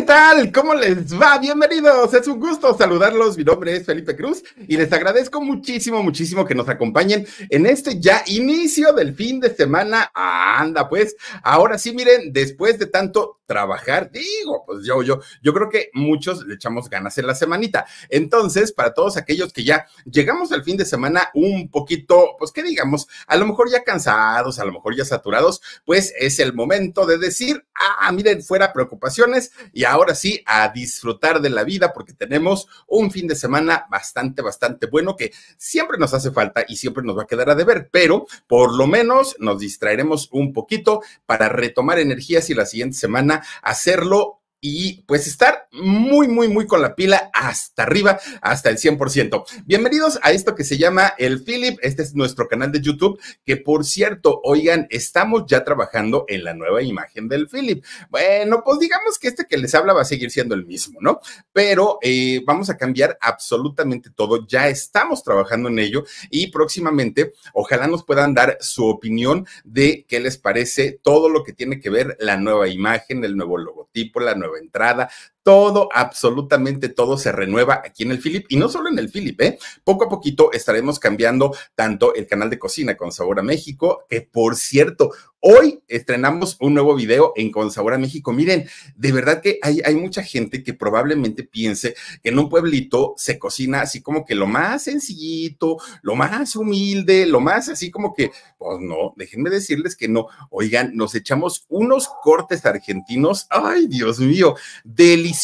¿qué tal? ¿Cómo les va? Bienvenidos, es un gusto saludarlos. Mi nombre es Felipe Cruz y les agradezco muchísimo, muchísimo que nos acompañen en este ya inicio del fin de semana. Anda, pues, ahora sí, miren, después de tanto trabajar, digo, pues yo, yo, yo creo que muchos le echamos ganas en la semanita. Entonces, para todos aquellos que ya llegamos al fin de semana un poquito, pues, que digamos? A lo mejor ya cansados, a lo mejor ya saturados, pues es el momento de decir, ah, miren, fuera preocupaciones y ahora sí, a disfrutar de la vida porque tenemos un fin de semana bastante, bastante bueno que siempre nos hace falta y siempre nos va a quedar a deber, pero por lo menos nos distraeremos un poquito para retomar energías y la siguiente semana hacerlo y pues estar muy, muy, muy con la pila hasta arriba, hasta el 100%. Bienvenidos a esto que se llama El Philip. Este es nuestro canal de YouTube, que por cierto, oigan, estamos ya trabajando en la nueva imagen del Philip. Bueno, pues digamos que este que les habla va a seguir siendo el mismo, ¿no? Pero eh, vamos a cambiar absolutamente todo. Ya estamos trabajando en ello y próximamente, ojalá nos puedan dar su opinión de qué les parece todo lo que tiene que ver la nueva imagen, el nuevo logotipo, la nueva entrada, todo, absolutamente todo se renueva aquí en el Philip y no solo en el Philip, ¿eh? Poco a poquito estaremos cambiando tanto el canal de cocina con Sabor a México, que por cierto, hoy estrenamos un nuevo video en Con Sabor a México. Miren, de verdad que hay, hay mucha gente que probablemente piense que en un pueblito se cocina así como que lo más sencillito, lo más humilde, lo más así como que, pues no, déjenme decirles que no. Oigan, nos echamos unos cortes argentinos, ay Dios mío, deliciosos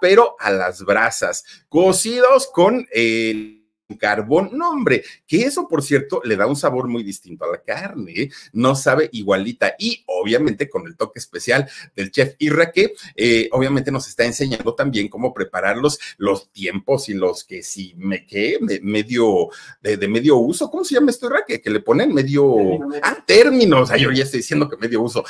pero a las brasas, cocidos con... el eh, carbón. No, hombre, que eso, por cierto, le da un sabor muy distinto a la carne, ¿eh? no sabe igualita. Y obviamente con el toque especial del chef y eh, obviamente nos está enseñando también cómo prepararlos, los tiempos y los que si me quedé medio, de, medio uso, ¿cómo se llama esto, Irra? Que, le ponen medio, ah, términos. Ay, yo ya estoy diciendo que medio uso,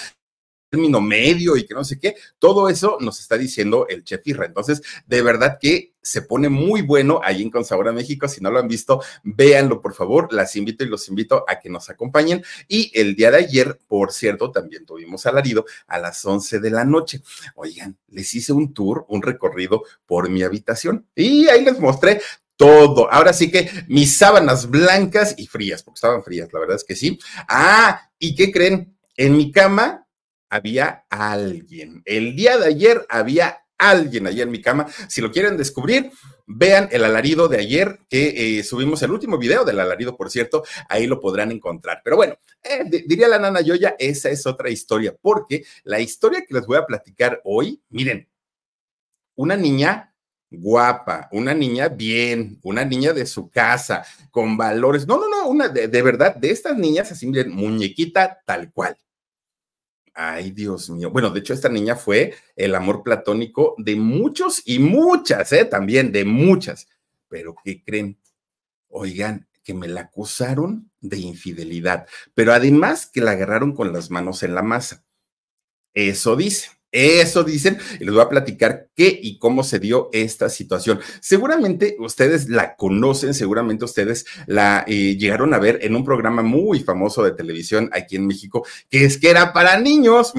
término medio y que no sé qué. Todo eso nos está diciendo el chef Irra. Entonces, de verdad que se pone muy bueno ahí en Consabora México. Si no lo han visto, véanlo, por favor. Las invito y los invito a que nos acompañen. Y el día de ayer, por cierto, también tuvimos alarido a las 11 de la noche. Oigan, les hice un tour, un recorrido por mi habitación y ahí les mostré todo. Ahora sí que mis sábanas blancas y frías, porque estaban frías, la verdad es que sí. Ah, ¿y qué creen? En mi cama había alguien. El día de ayer había alguien ahí en mi cama. Si lo quieren descubrir, vean el alarido de ayer que eh, subimos el último video del alarido, por cierto, ahí lo podrán encontrar. Pero bueno, eh, diría la nana Yoya, esa es otra historia, porque la historia que les voy a platicar hoy, miren, una niña guapa, una niña bien, una niña de su casa, con valores. No, no, no, una de, de verdad, de estas niñas así, miren, muñequita tal cual ay Dios mío, bueno, de hecho esta niña fue el amor platónico de muchos y muchas, ¿eh? También de muchas, pero ¿qué creen? Oigan, que me la acusaron de infidelidad, pero además que la agarraron con las manos en la masa. Eso dice. Eso dicen y les voy a platicar qué y cómo se dio esta situación. Seguramente ustedes la conocen, seguramente ustedes la eh, llegaron a ver en un programa muy famoso de televisión aquí en México, que es que era para niños.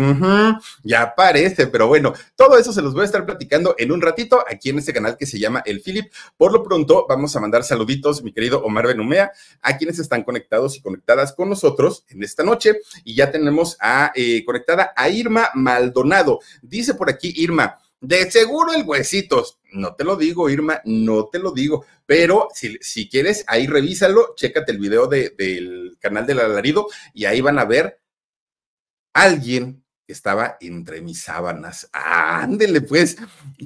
ya parece, pero bueno, todo eso se los voy a estar platicando en un ratito aquí en este canal que se llama El Philip. Por lo pronto vamos a mandar saluditos, mi querido Omar Benumea, a quienes están conectados y conectadas con nosotros en esta noche. Y ya tenemos a eh, conectada a Irma Maldonado. Dice por aquí Irma, de seguro el huesitos. No te lo digo, Irma, no te lo digo. Pero si, quieres, ahí revísalo, chécate el video del canal del alarido y ahí van a ver alguien estaba entre mis sábanas. ándele, pues.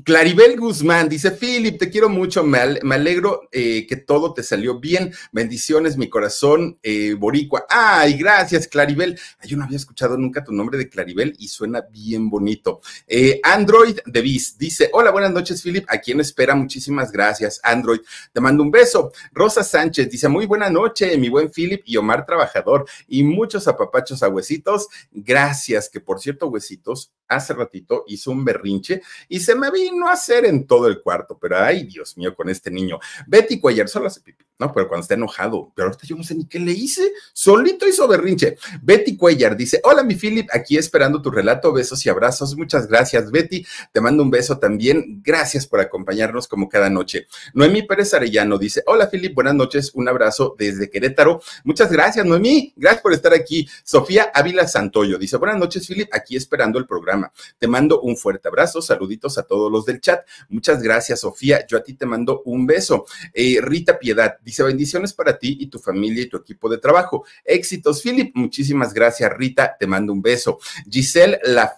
Claribel Guzmán dice: Philip, te quiero mucho. Me, alegro eh, que todo te salió bien. Bendiciones, mi corazón, eh, Boricua. ¡Ay, gracias, Claribel! yo no había escuchado nunca tu nombre de Claribel y suena bien bonito. Eh, Android de dice: Hola, buenas noches, Philip. ¿A quien espera? Muchísimas gracias, Android. Te mando un beso. Rosa Sánchez dice: Muy buena noche, mi buen Philip y Omar Trabajador y muchos apapachos a huesitos. Gracias, que por cierto cierto, Huesitos hace ratito hizo un berrinche y se me vino a hacer en todo el cuarto, pero ay, Dios mío, con este niño. Betty Cuellar, solo hace pipí. No, pero cuando está enojado, pero ahorita yo no sé ni qué le hice, solito hizo berrinche. Betty Cuellar dice, hola mi Philip, aquí esperando tu relato, besos y abrazos, muchas gracias Betty, te mando un beso también, gracias por acompañarnos como cada noche. Noemí Pérez Arellano dice, hola Philip, buenas noches, un abrazo desde Querétaro, muchas gracias Noemí, gracias por estar aquí. Sofía Ávila Santoyo dice, buenas noches Philip, aquí esperando el programa, te mando un fuerte abrazo, saluditos a todos los del chat, muchas gracias Sofía, yo a ti te mando un beso. Eh, Rita Piedad Dice bendiciones para ti y tu familia y tu equipo de trabajo. Éxitos, Philip. Muchísimas gracias, Rita. Te mando un beso. Giselle la,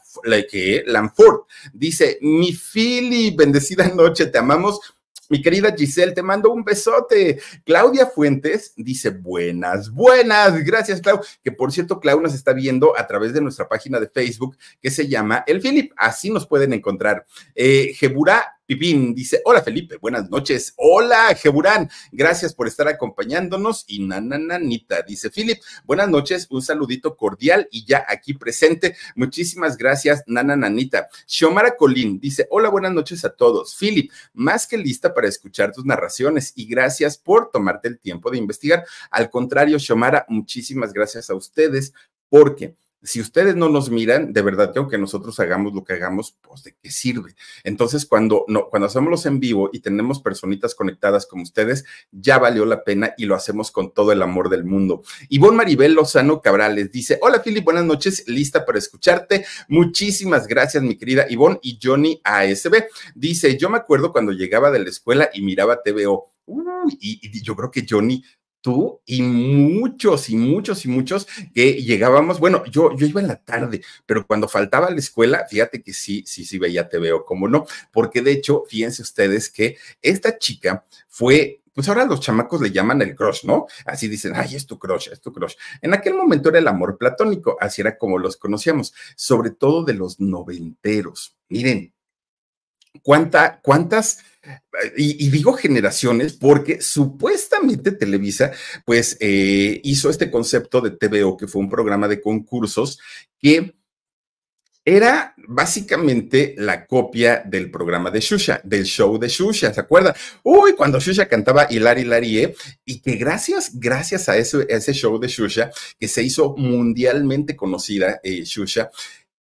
Lanford dice, mi Philip, bendecida noche, te amamos. Mi querida Giselle, te mando un besote. Claudia Fuentes dice buenas, buenas. Gracias, Clau. Que por cierto, Clau nos está viendo a través de nuestra página de Facebook que se llama El Philip. Así nos pueden encontrar. Eh, Pipín dice, hola Felipe, buenas noches. Hola Jeburán, gracias por estar acompañándonos. Y nanananita, dice Philip, buenas noches, un saludito cordial y ya aquí presente. Muchísimas gracias, nanananita. Xiomara Colín dice, hola, buenas noches a todos. Philip, más que lista para escuchar tus narraciones y gracias por tomarte el tiempo de investigar. Al contrario, Xiomara, muchísimas gracias a ustedes porque si ustedes no nos miran, de verdad que nosotros hagamos lo que hagamos, pues de qué sirve. Entonces, cuando, no, cuando hacemos los en vivo y tenemos personitas conectadas como ustedes, ya valió la pena y lo hacemos con todo el amor del mundo. Ivonne Maribel Lozano Cabrales dice, hola Philip, buenas noches, lista para escucharte. Muchísimas gracias, mi querida Ivonne y Johnny ASB. Dice, yo me acuerdo cuando llegaba de la escuela y miraba TVO. y yo creo que Johnny tú y muchos y muchos y muchos que llegábamos, bueno, yo, yo iba en la tarde, pero cuando faltaba la escuela, fíjate que sí, sí, sí veía te veo, cómo no, porque de hecho, fíjense ustedes que esta chica fue pues ahora los chamacos le llaman el crush, ¿no? Así dicen, ay, es tu crush, es tu crush. En aquel momento era el amor platónico, así era como los conocíamos, sobre todo de los noventeros. Miren, cuánta, cuántas, y, digo generaciones porque supuestamente Televisa pues eh, hizo este concepto de TVO, que fue un programa de concursos que era básicamente la copia del programa de Shusha, del show de Shusha, ¿se acuerdan? Uy, cuando Shusha cantaba Hilar Larie, ¿eh? y que gracias, gracias a ese, ese show de Shusha, que se hizo mundialmente conocida eh, Shusha,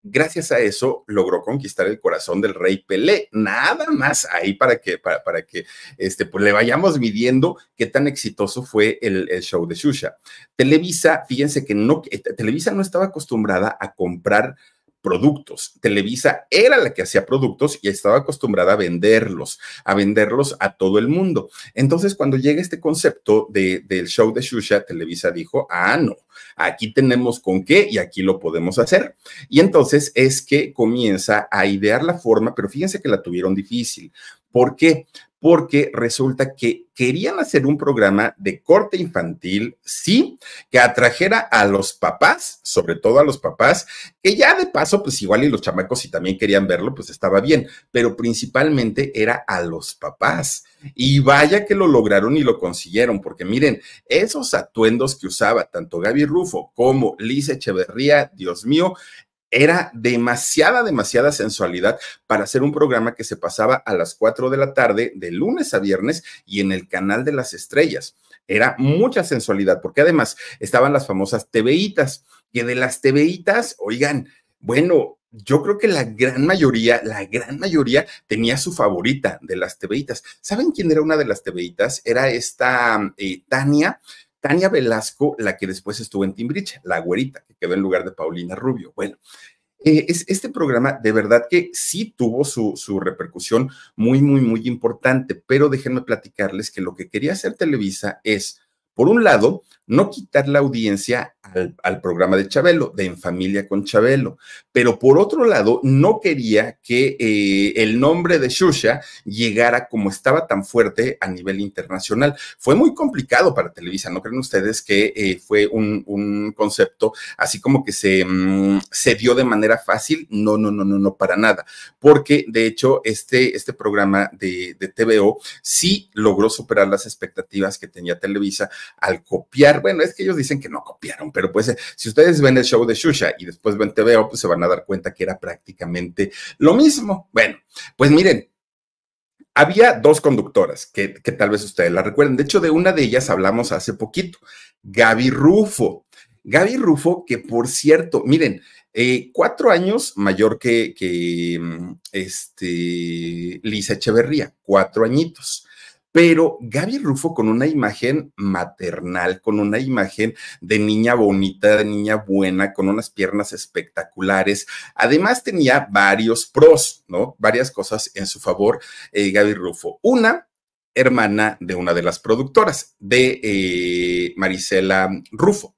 Gracias a eso logró conquistar el corazón del rey Pelé. Nada más ahí para que, para, para que este, pues le vayamos midiendo qué tan exitoso fue el, show de Shusha. Televisa, fíjense que no, eh, Televisa no estaba acostumbrada a comprar productos. Televisa era la que hacía productos y estaba acostumbrada a venderlos, a venderlos a todo el mundo. Entonces, cuando llega este concepto de, del show de Shusha, Televisa dijo, ah, no, aquí tenemos con qué y aquí lo podemos hacer. Y entonces es que comienza a idear la forma, pero fíjense que la tuvieron difícil. ¿Por qué? porque resulta que querían hacer un programa de corte infantil, sí, que atrajera a los papás, sobre todo a los papás, que ya de paso, pues igual y los chamacos si también querían verlo, pues estaba bien, pero principalmente era a los papás. Y vaya que lo lograron y lo consiguieron, porque miren, esos atuendos que usaba tanto Gaby Rufo como Liz Echeverría, Dios mío, era demasiada, demasiada sensualidad para hacer un programa que se pasaba a las 4 de la tarde, de lunes a viernes, y en el canal de las estrellas. Era mucha sensualidad, porque además estaban las famosas TVitas, que de las TVitas, oigan, bueno, yo creo que la gran mayoría, la gran mayoría tenía su favorita de las TVitas. ¿Saben quién era una de las TVitas? Era esta eh, Tania Tania Velasco, la que después estuvo en timbridge la güerita, que quedó en lugar de Paulina Rubio. Bueno, eh, es, este programa de verdad que sí tuvo su, su, repercusión muy, muy, muy importante, pero déjenme platicarles que lo que quería hacer Televisa es, por un lado, no quitar la audiencia al, programa de Chabelo, de En Familia con Chabelo. Pero por otro lado, no quería que eh, el nombre de Shusha llegara como estaba tan fuerte a nivel internacional. Fue muy complicado para Televisa, ¿no creen ustedes que eh, fue un, concepto así como que se, mm, se dio de manera fácil? No, no, no, no, no, para nada. Porque de hecho, este, este programa de TVO sí logró superar las expectativas que tenía Televisa al copiar bueno, es que ellos dicen que no copiaron, pero pues eh, si ustedes ven el show de Shusha y después ven TVO, pues se van a dar cuenta que era prácticamente lo mismo. Bueno, pues miren, había dos conductoras que, tal vez ustedes la recuerden. De hecho, de una de ellas hablamos hace poquito, Gaby Rufo. Gaby Rufo, que por cierto, miren, eh, cuatro años mayor que, que mm, este, Lisa Echeverría, cuatro añitos pero Gaby Rufo con una imagen maternal, con una imagen de niña bonita, de niña buena, con unas piernas espectaculares. Además tenía varios pros, ¿no? Varias cosas en su favor, eh, Gaby Rufo. Una, hermana de una de las productoras, de eh, Marisela Rufo.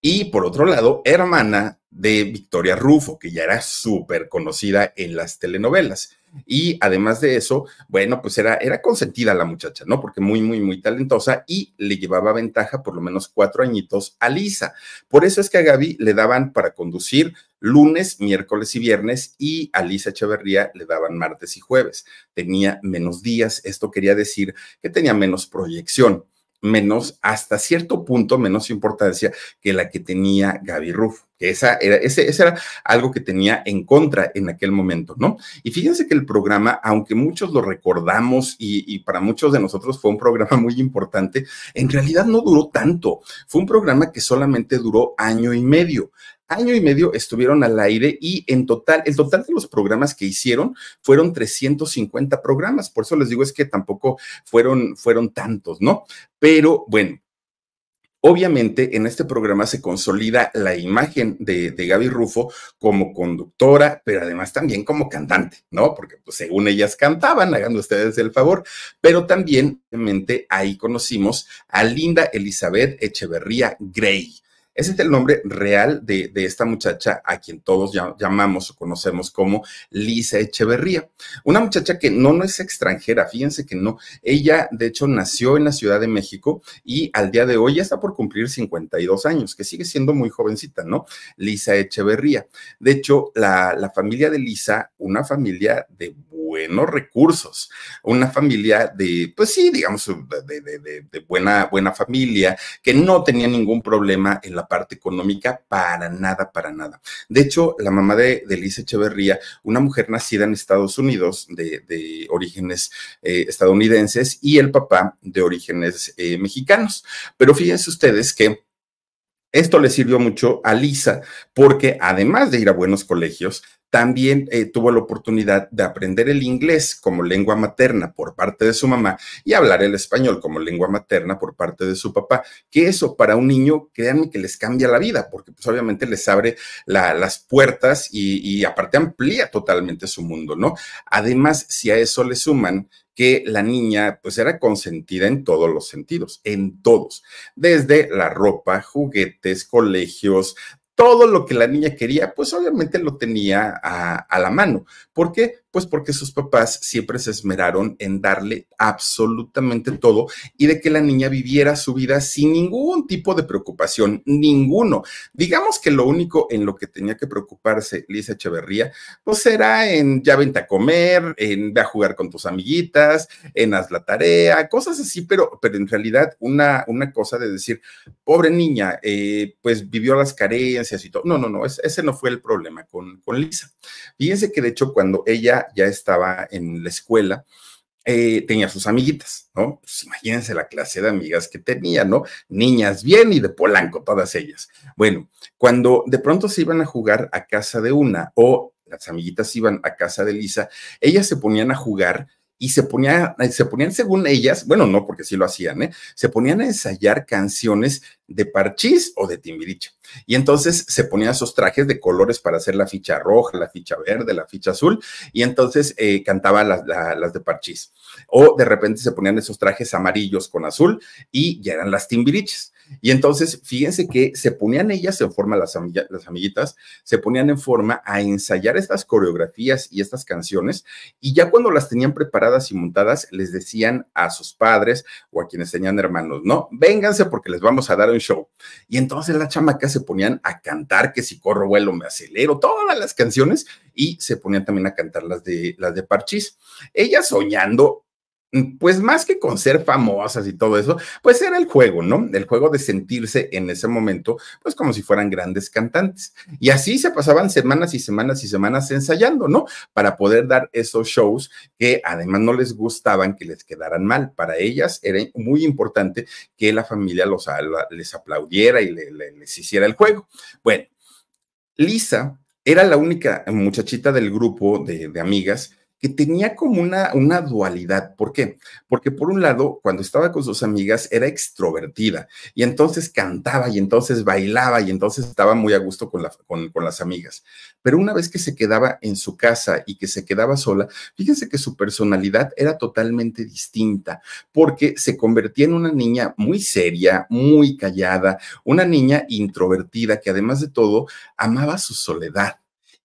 Y por otro lado, hermana de Victoria Rufo, que ya era súper conocida en las telenovelas. Y además de eso, bueno, pues era, era consentida la muchacha, ¿no? Porque muy, muy, muy talentosa y le llevaba ventaja por lo menos cuatro añitos a Lisa. Por eso es que a Gaby le daban para conducir lunes, miércoles y viernes y a Lisa Echeverría le daban martes y jueves. Tenía menos días, esto quería decir que tenía menos proyección, menos, hasta cierto punto, menos importancia que la que tenía Gaby Ruff que esa era, ese, era algo que tenía en contra en aquel momento, ¿no? Y fíjense que el programa, aunque muchos lo recordamos y, para muchos de nosotros fue un programa muy importante, en realidad no duró tanto. Fue un programa que solamente duró año y medio año y medio estuvieron al aire y en total, el total de los programas que hicieron fueron 350 programas. Por eso les digo es que tampoco fueron, fueron tantos, ¿no? Pero bueno, Obviamente, en este programa se consolida la imagen de, Gaby Rufo como conductora, pero además también como cantante, ¿no? Porque pues, según ellas cantaban, hagan ustedes el favor, pero también, obviamente, ahí conocimos a Linda Elizabeth Echeverría Gray ese es este el nombre real de, esta muchacha a quien todos ya, llamamos o conocemos como Lisa Echeverría. Una muchacha que no, no es extranjera, fíjense que no. Ella, de hecho, nació en la Ciudad de México y al día de hoy ya está por cumplir 52 años, que sigue siendo muy jovencita, ¿no? Lisa Echeverría. De hecho, la, la familia de Lisa, una familia de buenos recursos, una familia de, pues sí, digamos, de, buena, buena familia, que no tenía ningún problema en la parte económica para nada, para nada. De hecho, la mamá de, Lisa Echeverría, una mujer nacida en Estados Unidos, de, orígenes eh, estadounidenses, y el papá de orígenes eh, mexicanos. Pero fíjense ustedes que... Esto le sirvió mucho a Lisa porque además de ir a buenos colegios, también eh, tuvo la oportunidad de aprender el inglés como lengua materna por parte de su mamá y hablar el español como lengua materna por parte de su papá, que eso para un niño, créanme que les cambia la vida, porque pues obviamente les abre las puertas y, y aparte amplía totalmente su mundo, ¿no? Además, si a eso le suman que la niña pues era consentida en todos los sentidos, en todos, desde la ropa, juguetes, colegios, todo lo que la niña quería, pues obviamente lo tenía a, a la mano. porque pues porque sus papás siempre se esmeraron en darle absolutamente todo y de que la niña viviera su vida sin ningún tipo de preocupación, ninguno. Digamos que lo único en lo que tenía que preocuparse Lisa Echeverría, pues era en ya vente a comer, en ve a jugar con tus amiguitas, en haz la tarea, cosas así, pero, pero en realidad una, una cosa de decir, pobre niña, eh, pues vivió las carencias y todo. No, no, no, ese, no fue el problema con, con Lisa. Fíjense que de hecho cuando ella ya, estaba en la escuela, eh, tenía sus amiguitas, ¿no? Pues, imagínense la clase de amigas que tenía, ¿no? Niñas bien y de Polanco, todas ellas. Bueno, cuando de pronto se iban a jugar a casa de una o las amiguitas iban a casa de Lisa, ellas se ponían a jugar y se, eh, se ponían, según ellas, bueno, no, porque sí lo hacían, ¿eh? se ponían a ensayar canciones de Parchís o de Timbiriche. Y entonces se ponían esos trajes de colores para hacer la ficha roja, la ficha verde, la ficha azul, y entonces eh, cantaba las, de Parchís. O de repente se ponían esos trajes amarillos con azul y ya eran las Timbiriches. Y entonces, fíjense que se ponían ellas en forma, las, las amiguitas, se ponían en forma a ensayar estas coreografías y estas canciones, y ya cuando las tenían preparadas, y montadas, les decían a sus padres o a quienes tenían hermanos, no, vénganse porque les vamos a dar un show. Y entonces las chamacas se ponían a cantar que si corro vuelo me acelero, todas las canciones y se ponían también a cantar las de, las de Parchís. Ella soñando Mm, pues más que con ser famosas y todo eso, pues era el juego, ¿no? El juego de sentirse en ese momento, pues como si fueran grandes cantantes. Y así se pasaban semanas y semanas y semanas ensayando, ¿no? Para poder dar esos shows que además no les gustaban que les quedaran mal. Para ellas era muy importante que la familia los, les aplaudiera y les hiciera el juego. Bueno, Lisa era la única muchachita del grupo de amigas que tenía como una, una dualidad. ¿Por qué? Porque por un lado, cuando estaba con sus amigas, era extrovertida y entonces cantaba y entonces bailaba y entonces estaba muy a gusto con, la, con, con las amigas. Pero una vez que se quedaba en su casa y que se quedaba sola, fíjense que su personalidad era totalmente distinta porque se convertía en una niña muy seria, muy callada, una niña introvertida que además de todo amaba su soledad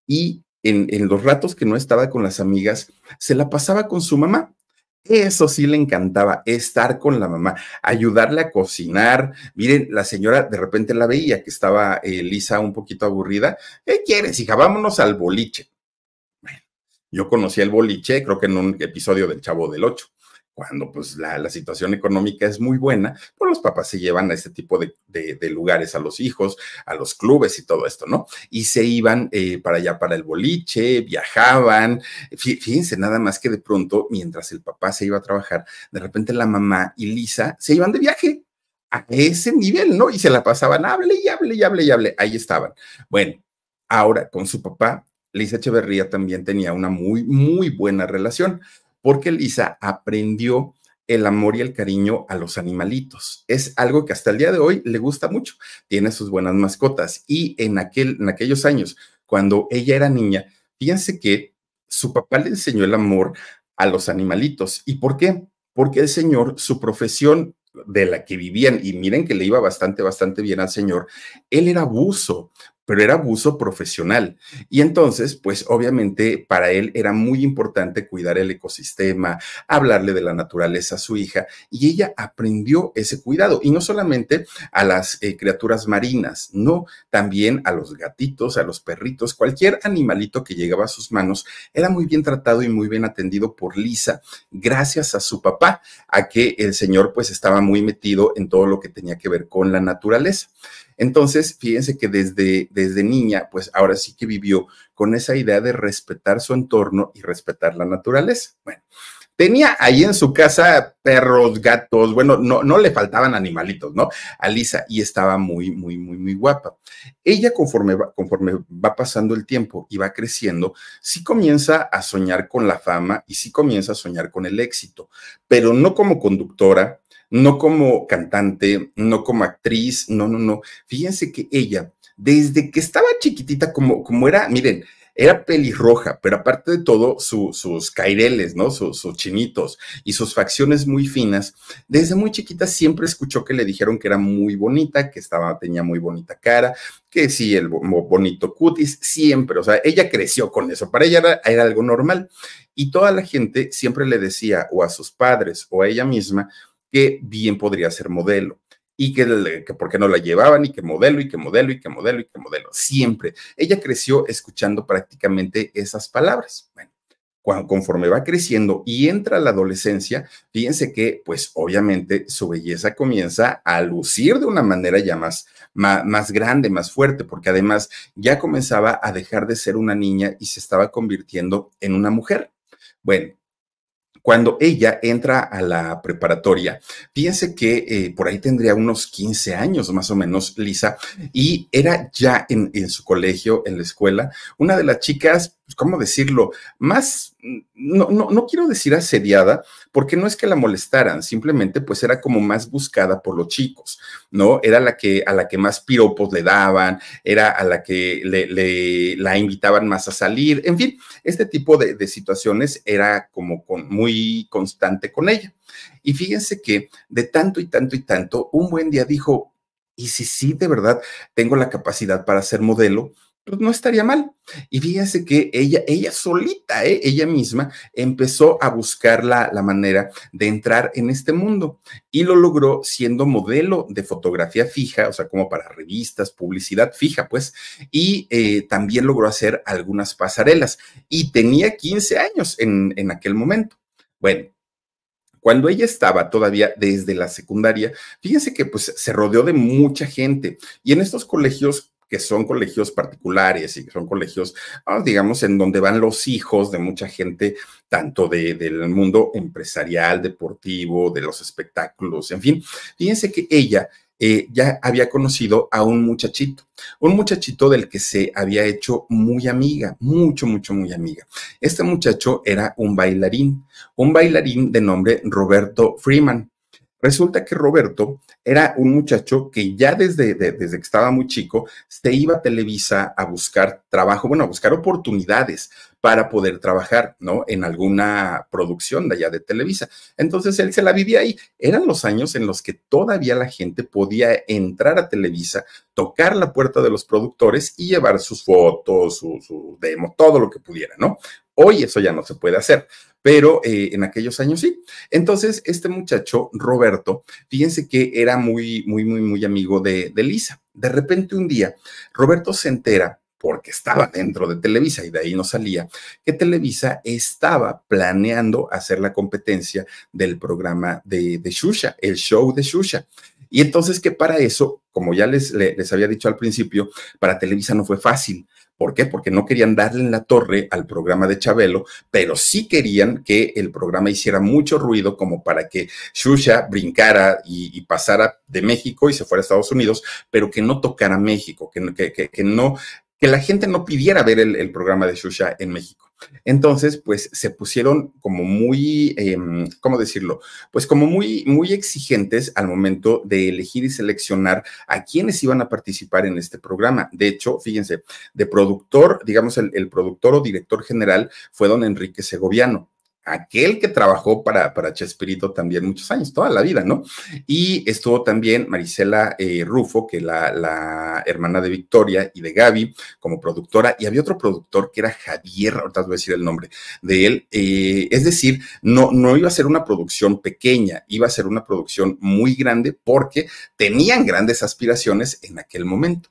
y en, los ratos que no estaba con las amigas, se la pasaba con su mamá. Eso sí le encantaba, estar con la mamá, ayudarle a cocinar. Miren, la señora de repente la veía que estaba Elisa eh, Lisa un poquito aburrida. ¿Qué quieres, hija? Vámonos al boliche. Bueno, yo conocí el boliche, creo que en un episodio del Chavo del Ocho cuando pues la, situación económica es muy buena, pues los papás se llevan a este tipo de, lugares a los hijos, a los clubes y todo esto, ¿no? Y se iban eh, para allá, para el boliche, viajaban, fíjense nada más que de pronto, mientras el papá se iba a trabajar, de repente la mamá y Lisa se iban de viaje a ese nivel, ¿no? Y se la pasaban, hable y hable y hable y hable, ahí estaban. Bueno, ahora con su papá, Lisa Echeverría también tenía una muy, muy buena relación porque Lisa aprendió el amor y el cariño a los animalitos. Es algo que hasta el día de hoy le gusta mucho. Tiene sus buenas mascotas. Y en, aquel, en aquellos años, cuando ella era niña, fíjense que su papá le enseñó el amor a los animalitos. ¿Y por qué? Porque el señor, su profesión de la que vivían, y miren que le iba bastante, bastante bien al señor, él era abuso pero era abuso profesional. Y entonces, pues obviamente para él era muy importante cuidar el ecosistema, hablarle de la naturaleza a su hija, y ella aprendió ese cuidado, y no solamente a las eh, criaturas marinas, no, también a los gatitos, a los perritos, cualquier animalito que llegaba a sus manos era muy bien tratado y muy bien atendido por Lisa, gracias a su papá, a que el señor pues estaba muy metido en todo lo que tenía que ver con la naturaleza. Entonces, fíjense que desde, desde niña, pues ahora sí que vivió con esa idea de respetar su entorno y respetar la naturaleza. Bueno, Tenía ahí en su casa perros, gatos, bueno, no, no le faltaban animalitos, ¿no? A Lisa, y estaba muy, muy, muy, muy guapa. Ella, conforme conforme va pasando el tiempo y va creciendo, sí comienza a soñar con la fama y sí comienza a soñar con el éxito, pero no como conductora, no como cantante, no como actriz, no, no, no. Fíjense que ella, desde que estaba chiquitita, como, como era, miren, era pelirroja, pero aparte de todo, sus caireles, ¿no? Sus, chinitos y sus facciones muy finas. Desde muy chiquita siempre escuchó que le dijeron que era muy bonita, que estaba, tenía muy bonita cara, que sí, el bonito cutis, siempre. O sea, ella creció con eso. Para ella era, era algo normal. Y toda la gente siempre le decía, o a sus padres o a ella misma, que bien podría ser modelo y que, porque no la llevaban y que modelo y que modelo y que modelo y que modelo. Siempre. Ella creció escuchando prácticamente esas palabras. cuando, conforme va creciendo y entra la adolescencia, fíjense que pues obviamente su belleza comienza a lucir de una manera ya más, más, más grande, más fuerte, porque además ya comenzaba a dejar de ser una niña y se estaba convirtiendo en una mujer. Bueno, cuando ella entra a la preparatoria. Piense que eh, por ahí tendría unos 15 años más o menos, Lisa, y era ya en, su colegio, en la escuela, una de las chicas, pues, ¿cómo decirlo? Más, mm, no, no, no quiero decir asediada, porque no es que la molestaran, simplemente pues era como más buscada por los chicos, ¿no? Era la que, a la que más piropos le daban, era a la que le, la invitaban más a salir, en fin, este tipo de, situaciones era como muy constante con ella. Y fíjense que de tanto y tanto y tanto, un buen día dijo, ¿y si sí de verdad tengo la capacidad para ser modelo? pues no estaría mal. Y fíjense que ella, ella solita, ¿eh? ella misma, empezó a buscar la, manera de entrar en este mundo y lo logró siendo modelo de fotografía fija, o sea, como para revistas, publicidad fija, pues, y eh, también logró hacer algunas pasarelas y tenía 15 años en, en aquel momento. Bueno, cuando ella estaba todavía desde la secundaria, fíjense que pues se rodeó de mucha gente y en estos colegios que son colegios particulares y que son colegios, ah, digamos, en donde van los hijos de mucha gente, tanto de, del mundo empresarial, deportivo, de los espectáculos, en fin. Fíjense que ella eh, ya había conocido a un muchachito, un muchachito del que se había hecho muy amiga, mucho, mucho, muy amiga. Este muchacho era un bailarín, un bailarín de nombre Roberto Freeman. Resulta que Roberto era un muchacho que ya desde, desde que estaba muy chico se iba a Televisa a buscar trabajo, bueno, a buscar oportunidades para poder trabajar, ¿no? En alguna producción de allá de Televisa. Entonces él se la vivía ahí. Eran los años en los que todavía la gente podía entrar a Televisa, tocar la puerta de los productores y llevar sus fotos, su, su demo, todo lo que pudiera, ¿no? Hoy eso ya no se puede hacer pero eh, en aquellos años sí. Entonces, este muchacho, Roberto, fíjense que era muy, muy, muy, muy amigo de, de Lisa. De repente un día, Roberto se entera porque estaba dentro de Televisa y de ahí no salía, que Televisa estaba planeando hacer la competencia del programa de, de Shusha, el show de Shusha. Y entonces que para eso, como ya les, les había dicho al principio, para Televisa no fue fácil. ¿Por qué? Porque no querían darle en la torre al programa de Chabelo, pero sí querían que el programa hiciera mucho ruido como para que Shusha brincara y, pasara de México y se fuera a Estados Unidos, pero que no tocara México, que, que, no, que la gente no pidiera ver el, programa de Shusha en México. Entonces, pues se pusieron como muy, em, ¿cómo decirlo? Pues como muy, muy exigentes al momento de elegir y seleccionar a quienes iban a participar en este programa. De hecho, fíjense, de productor, digamos, el productor o director general fue don Enrique Segoviano aquel que trabajó para, para Chespirito también muchos años, toda la vida, ¿no? Y estuvo también Marisela eh, Rufo, que la, la hermana de Victoria y de Gaby, como productora, y había otro productor que era Javier, ahorita os voy a decir el nombre de él, eh, es decir, no, no iba a ser una producción pequeña, iba a ser una producción muy grande porque tenían grandes aspiraciones en aquel momento.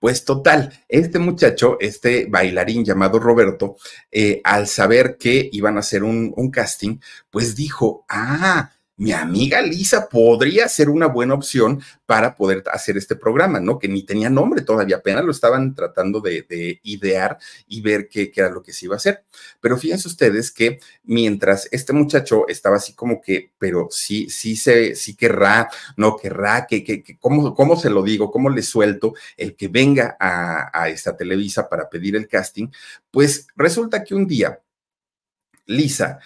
Pues total, este muchacho, este bailarín llamado Roberto, eh, al saber que iban a hacer un, un casting, pues dijo, ah, mi amiga Lisa podría ser una buena opción para poder hacer este programa, ¿no? Que ni tenía nombre todavía, apenas lo estaban tratando de, idear y ver qué, era lo que se iba a hacer. Pero fíjense ustedes que mientras este muchacho estaba así como que, pero sí, sí se, sí querrá, no querrá, que, que, que ¿cómo, cómo se lo digo, cómo le suelto el que venga a, a esta Televisa para pedir el casting, pues resulta que un día Lisa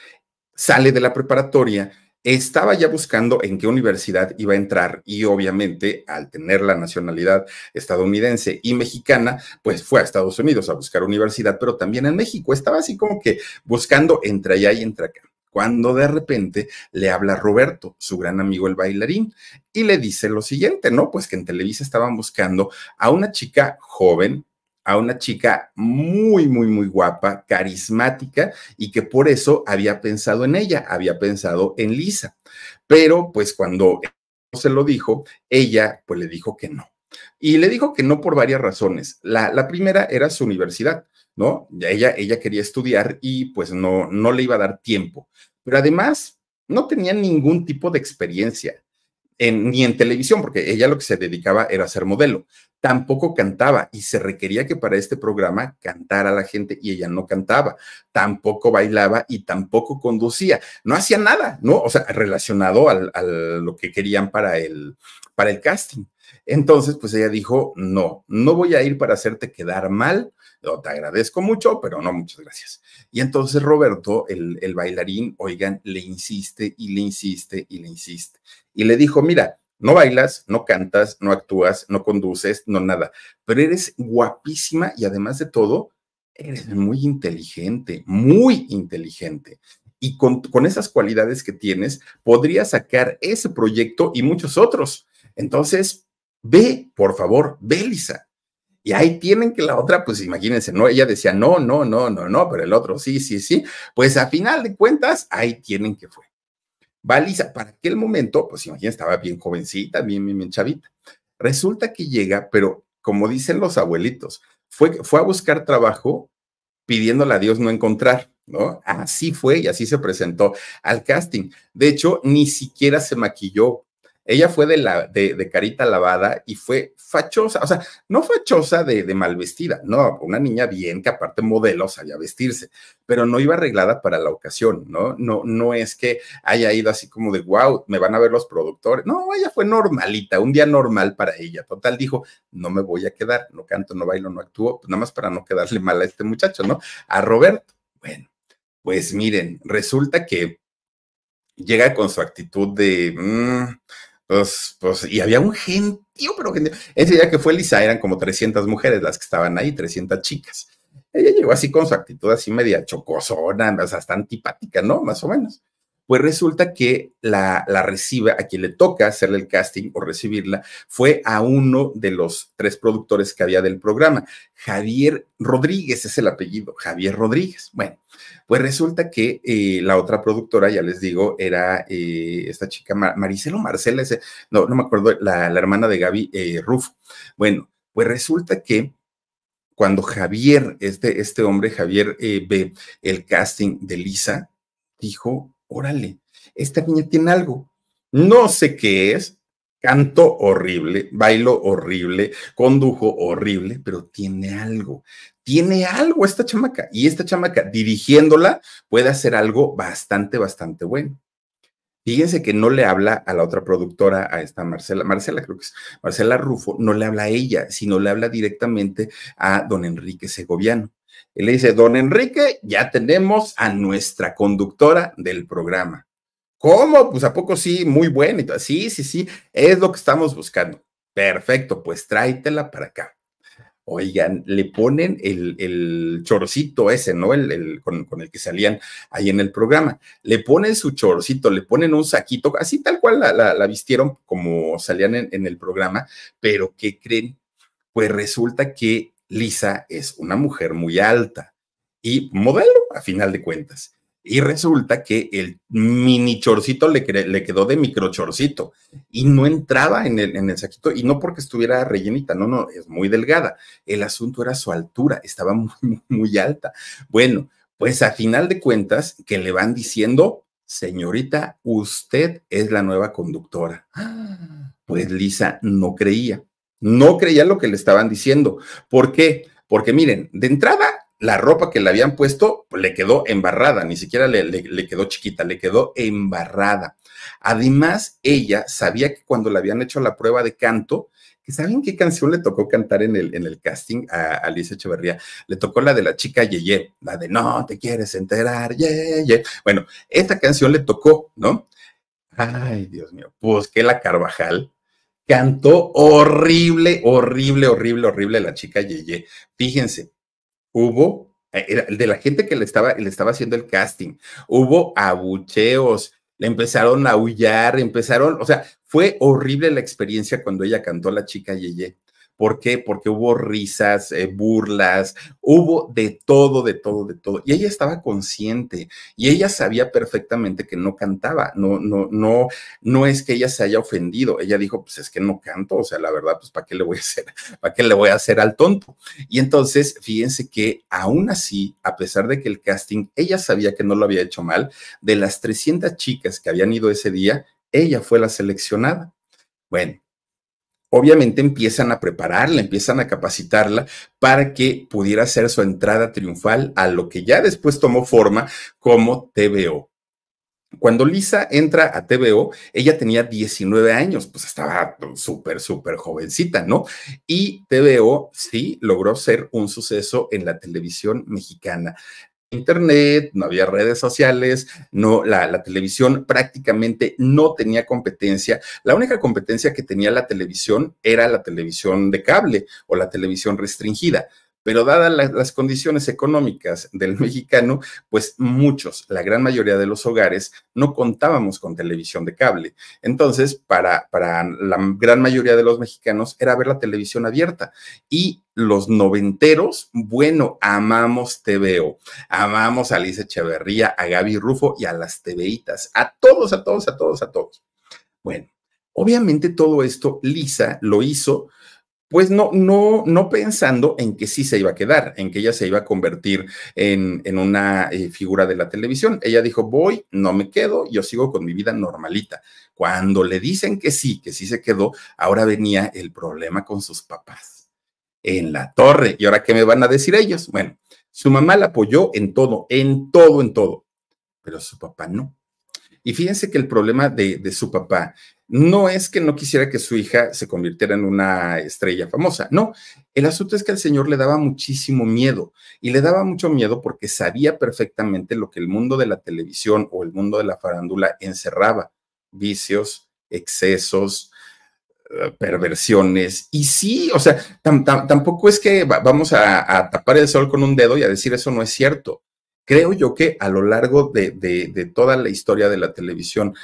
sale de la preparatoria estaba ya buscando en qué universidad iba a entrar y obviamente al tener la nacionalidad estadounidense y mexicana, pues fue a Estados Unidos a buscar universidad, pero también en México. Estaba así como que buscando entre allá y entre acá. Cuando de repente le habla Roberto, su gran amigo el bailarín, y le dice lo siguiente, ¿no? Pues que en Televisa estaban buscando a una chica joven, a una chica muy, muy, muy guapa, carismática, y que por eso había pensado en ella, había pensado en Lisa. Pero pues cuando se lo dijo, ella pues le dijo que no. Y le dijo que no por varias razones. La, primera era su universidad, ¿no? Ella, ella quería estudiar y pues no, no le iba a dar tiempo. Pero además, no tenía ningún tipo de experiencia, en, ni en televisión, porque ella lo que se dedicaba era ser modelo. Tampoco cantaba y se requería que para este programa cantara la gente y ella no cantaba. Tampoco bailaba y tampoco conducía. No hacía nada, ¿no? O sea, relacionado a al, lo que querían para el, para el casting. Entonces, pues ella dijo, no, no voy a ir para hacerte quedar mal, te agradezco mucho, pero no, muchas gracias. Y entonces Roberto, el, bailarín, oigan, le insiste y le insiste y le insiste. Y le dijo, mira, no bailas, no cantas, no actúas, no conduces, no nada, pero eres guapísima y además de todo, eres muy inteligente, muy inteligente. Y con, esas cualidades que tienes, podría sacar ese proyecto y muchos otros. Entonces, Ve, por favor, ve, Lisa. Y ahí tienen que la otra, pues imagínense, no, ella decía, no, no, no, no, no, pero el otro sí, sí, sí. Pues a final de cuentas, ahí tienen que fue. Va Lisa, para aquel momento, pues imagínense, estaba bien jovencita, bien, bien, bien chavita. Resulta que llega, pero como dicen los abuelitos, fue, fue a buscar trabajo pidiéndole a Dios no encontrar, ¿no? Así fue y así se presentó al casting. De hecho, ni siquiera se maquilló, ella fue de, la, de, carita lavada y fue fachosa, o sea, no fachosa de, mal vestida, no, una niña bien que aparte modelo sabía vestirse, pero no iba arreglada para la ocasión, ¿no? No, no es que haya ido así como de, wow, me van a ver los productores. No, ella fue normalita, un día normal para ella. Total, dijo, no me voy a quedar, no canto, no bailo, no actúo, nada más para no quedarle mal a este muchacho, ¿no? A Roberto. Bueno, pues miren, resulta que llega con su actitud de, mm, pues, pues, y había un gentío, pero Ese día que fue Lisa eran como 300 mujeres las que estaban ahí, 300 chicas. Ella llegó así con su actitud así media chocosona, o sea, hasta antipática, ¿no? Más o menos. Pues resulta que la, la a quien le toca hacerle el casting o recibirla, fue a uno de los tres productores que había del programa. Javier Rodríguez es el apellido, Javier Rodríguez. Bueno, pues resulta que eh, la otra productora, ya les digo, era eh, esta chica Maricelo Marcela, ese, no, no me acuerdo, la, hermana de Gaby eh, Ruf. Bueno, pues resulta que cuando Javier, este, este hombre, Javier ve el casting de Lisa, dijo, órale, esta niña tiene algo. No sé qué es, canto horrible, bailo horrible, condujo horrible, pero tiene algo, tiene algo esta chamaca y esta chamaca dirigiéndola puede hacer algo bastante, bastante bueno. Fíjense que no le habla a la otra productora, a esta Marcela, Marcela creo que es, Marcela Rufo, no le habla a ella, sino le habla directamente a don Enrique Segoviano. Él le dice, don Enrique, ya tenemos a nuestra conductora del programa. ¿Cómo? Pues a poco sí, muy buena. Sí, sí, sí, es lo que estamos buscando. Perfecto, pues tráitela para acá oigan, le ponen el, chorcito ese, ¿no? El, con, el que salían ahí en el programa. Le ponen su chorcito, le ponen un saquito, así tal cual la, vistieron como salían en, en el programa, pero ¿qué creen? Pues resulta que Lisa es una mujer muy alta y modelo, a final de cuentas. Y resulta que el mini chorcito le, quedó de micro chorcito y no entraba en el, en el saquito y no porque estuviera rellenita, no, no, es muy delgada. El asunto era su altura, estaba muy, muy alta. Bueno, pues a final de cuentas que le van diciendo, señorita, usted es la nueva conductora. ¡Ah! Pues Lisa no creía, no creía lo que le estaban diciendo. ¿Por qué? Porque miren, de entrada la ropa que le habían puesto pues, le quedó embarrada, ni siquiera le, quedó chiquita, le quedó embarrada. Además, ella sabía que cuando le habían hecho la prueba de canto, saben qué canción le tocó cantar en el, en el casting a Alicia Echeverría, le tocó la de la chica Yeye, la de No te quieres enterar, Yeye. Bueno, esta canción le tocó, ¿no? Ay, Dios mío, pues que la Carvajal cantó horrible, horrible, horrible, horrible la chica Yeye. Fíjense, hubo, eh, era de la gente que le estaba, le estaba haciendo el casting, hubo abucheos, le empezaron a aullar, empezaron, o sea, fue horrible la experiencia cuando ella cantó La Chica Yeye. ¿Por qué? Porque hubo risas, eh, burlas, hubo de todo, de todo, de todo. Y ella estaba consciente y ella sabía perfectamente que no cantaba. No, no, no, no es que ella se haya ofendido. Ella dijo, pues es que no canto. O sea, la verdad, pues ¿para qué le voy a hacer? ¿Para qué le voy a hacer al tonto? Y entonces, fíjense que aún así, a pesar de que el casting, ella sabía que no lo había hecho mal, de las 300 chicas que habían ido ese día, ella fue la seleccionada. Bueno, obviamente empiezan a prepararla, empiezan a capacitarla para que pudiera ser su entrada triunfal a lo que ya después tomó forma como TVO. Cuando Lisa entra a TVO, ella tenía 19 años, pues estaba súper, súper jovencita, ¿no? Y TVO sí logró ser un suceso en la televisión mexicana internet, no había redes sociales, no, la, la, televisión prácticamente no tenía competencia. La única competencia que tenía la televisión era la televisión de cable o la televisión restringida pero dadas las condiciones económicas del mexicano, pues muchos, la gran mayoría de los hogares, no contábamos con televisión de cable. Entonces, para, para la gran mayoría de los mexicanos era ver la televisión abierta y los noventeros, bueno, amamos TVO, amamos a Lisa Echeverría, a Gaby Rufo y a las TVitas, a todos, a todos, a todos, a todos. Bueno, obviamente todo esto Lisa lo hizo pues no, no, no pensando en que sí se iba a quedar, en que ella se iba a convertir en, una eh, figura de la televisión. Ella dijo, voy, no me quedo, yo sigo con mi vida normalita. Cuando le dicen que sí, que sí se quedó, ahora venía el problema con sus papás en la torre. ¿Y ahora qué me van a decir ellos? Bueno, su mamá la apoyó en todo, en todo, en todo, pero su papá no. Y fíjense que el problema de, de su papá no es que no quisiera que su hija se convirtiera en una estrella famosa, no, el asunto es que al Señor le daba muchísimo miedo y le daba mucho miedo porque sabía perfectamente lo que el mundo de la televisión o el mundo de la farándula encerraba, vicios, excesos, eh, perversiones. Y sí, o sea, tampoco es que vamos a, tapar el sol con un dedo y a decir eso no es cierto. Creo yo que a lo largo de toda la historia de la televisión,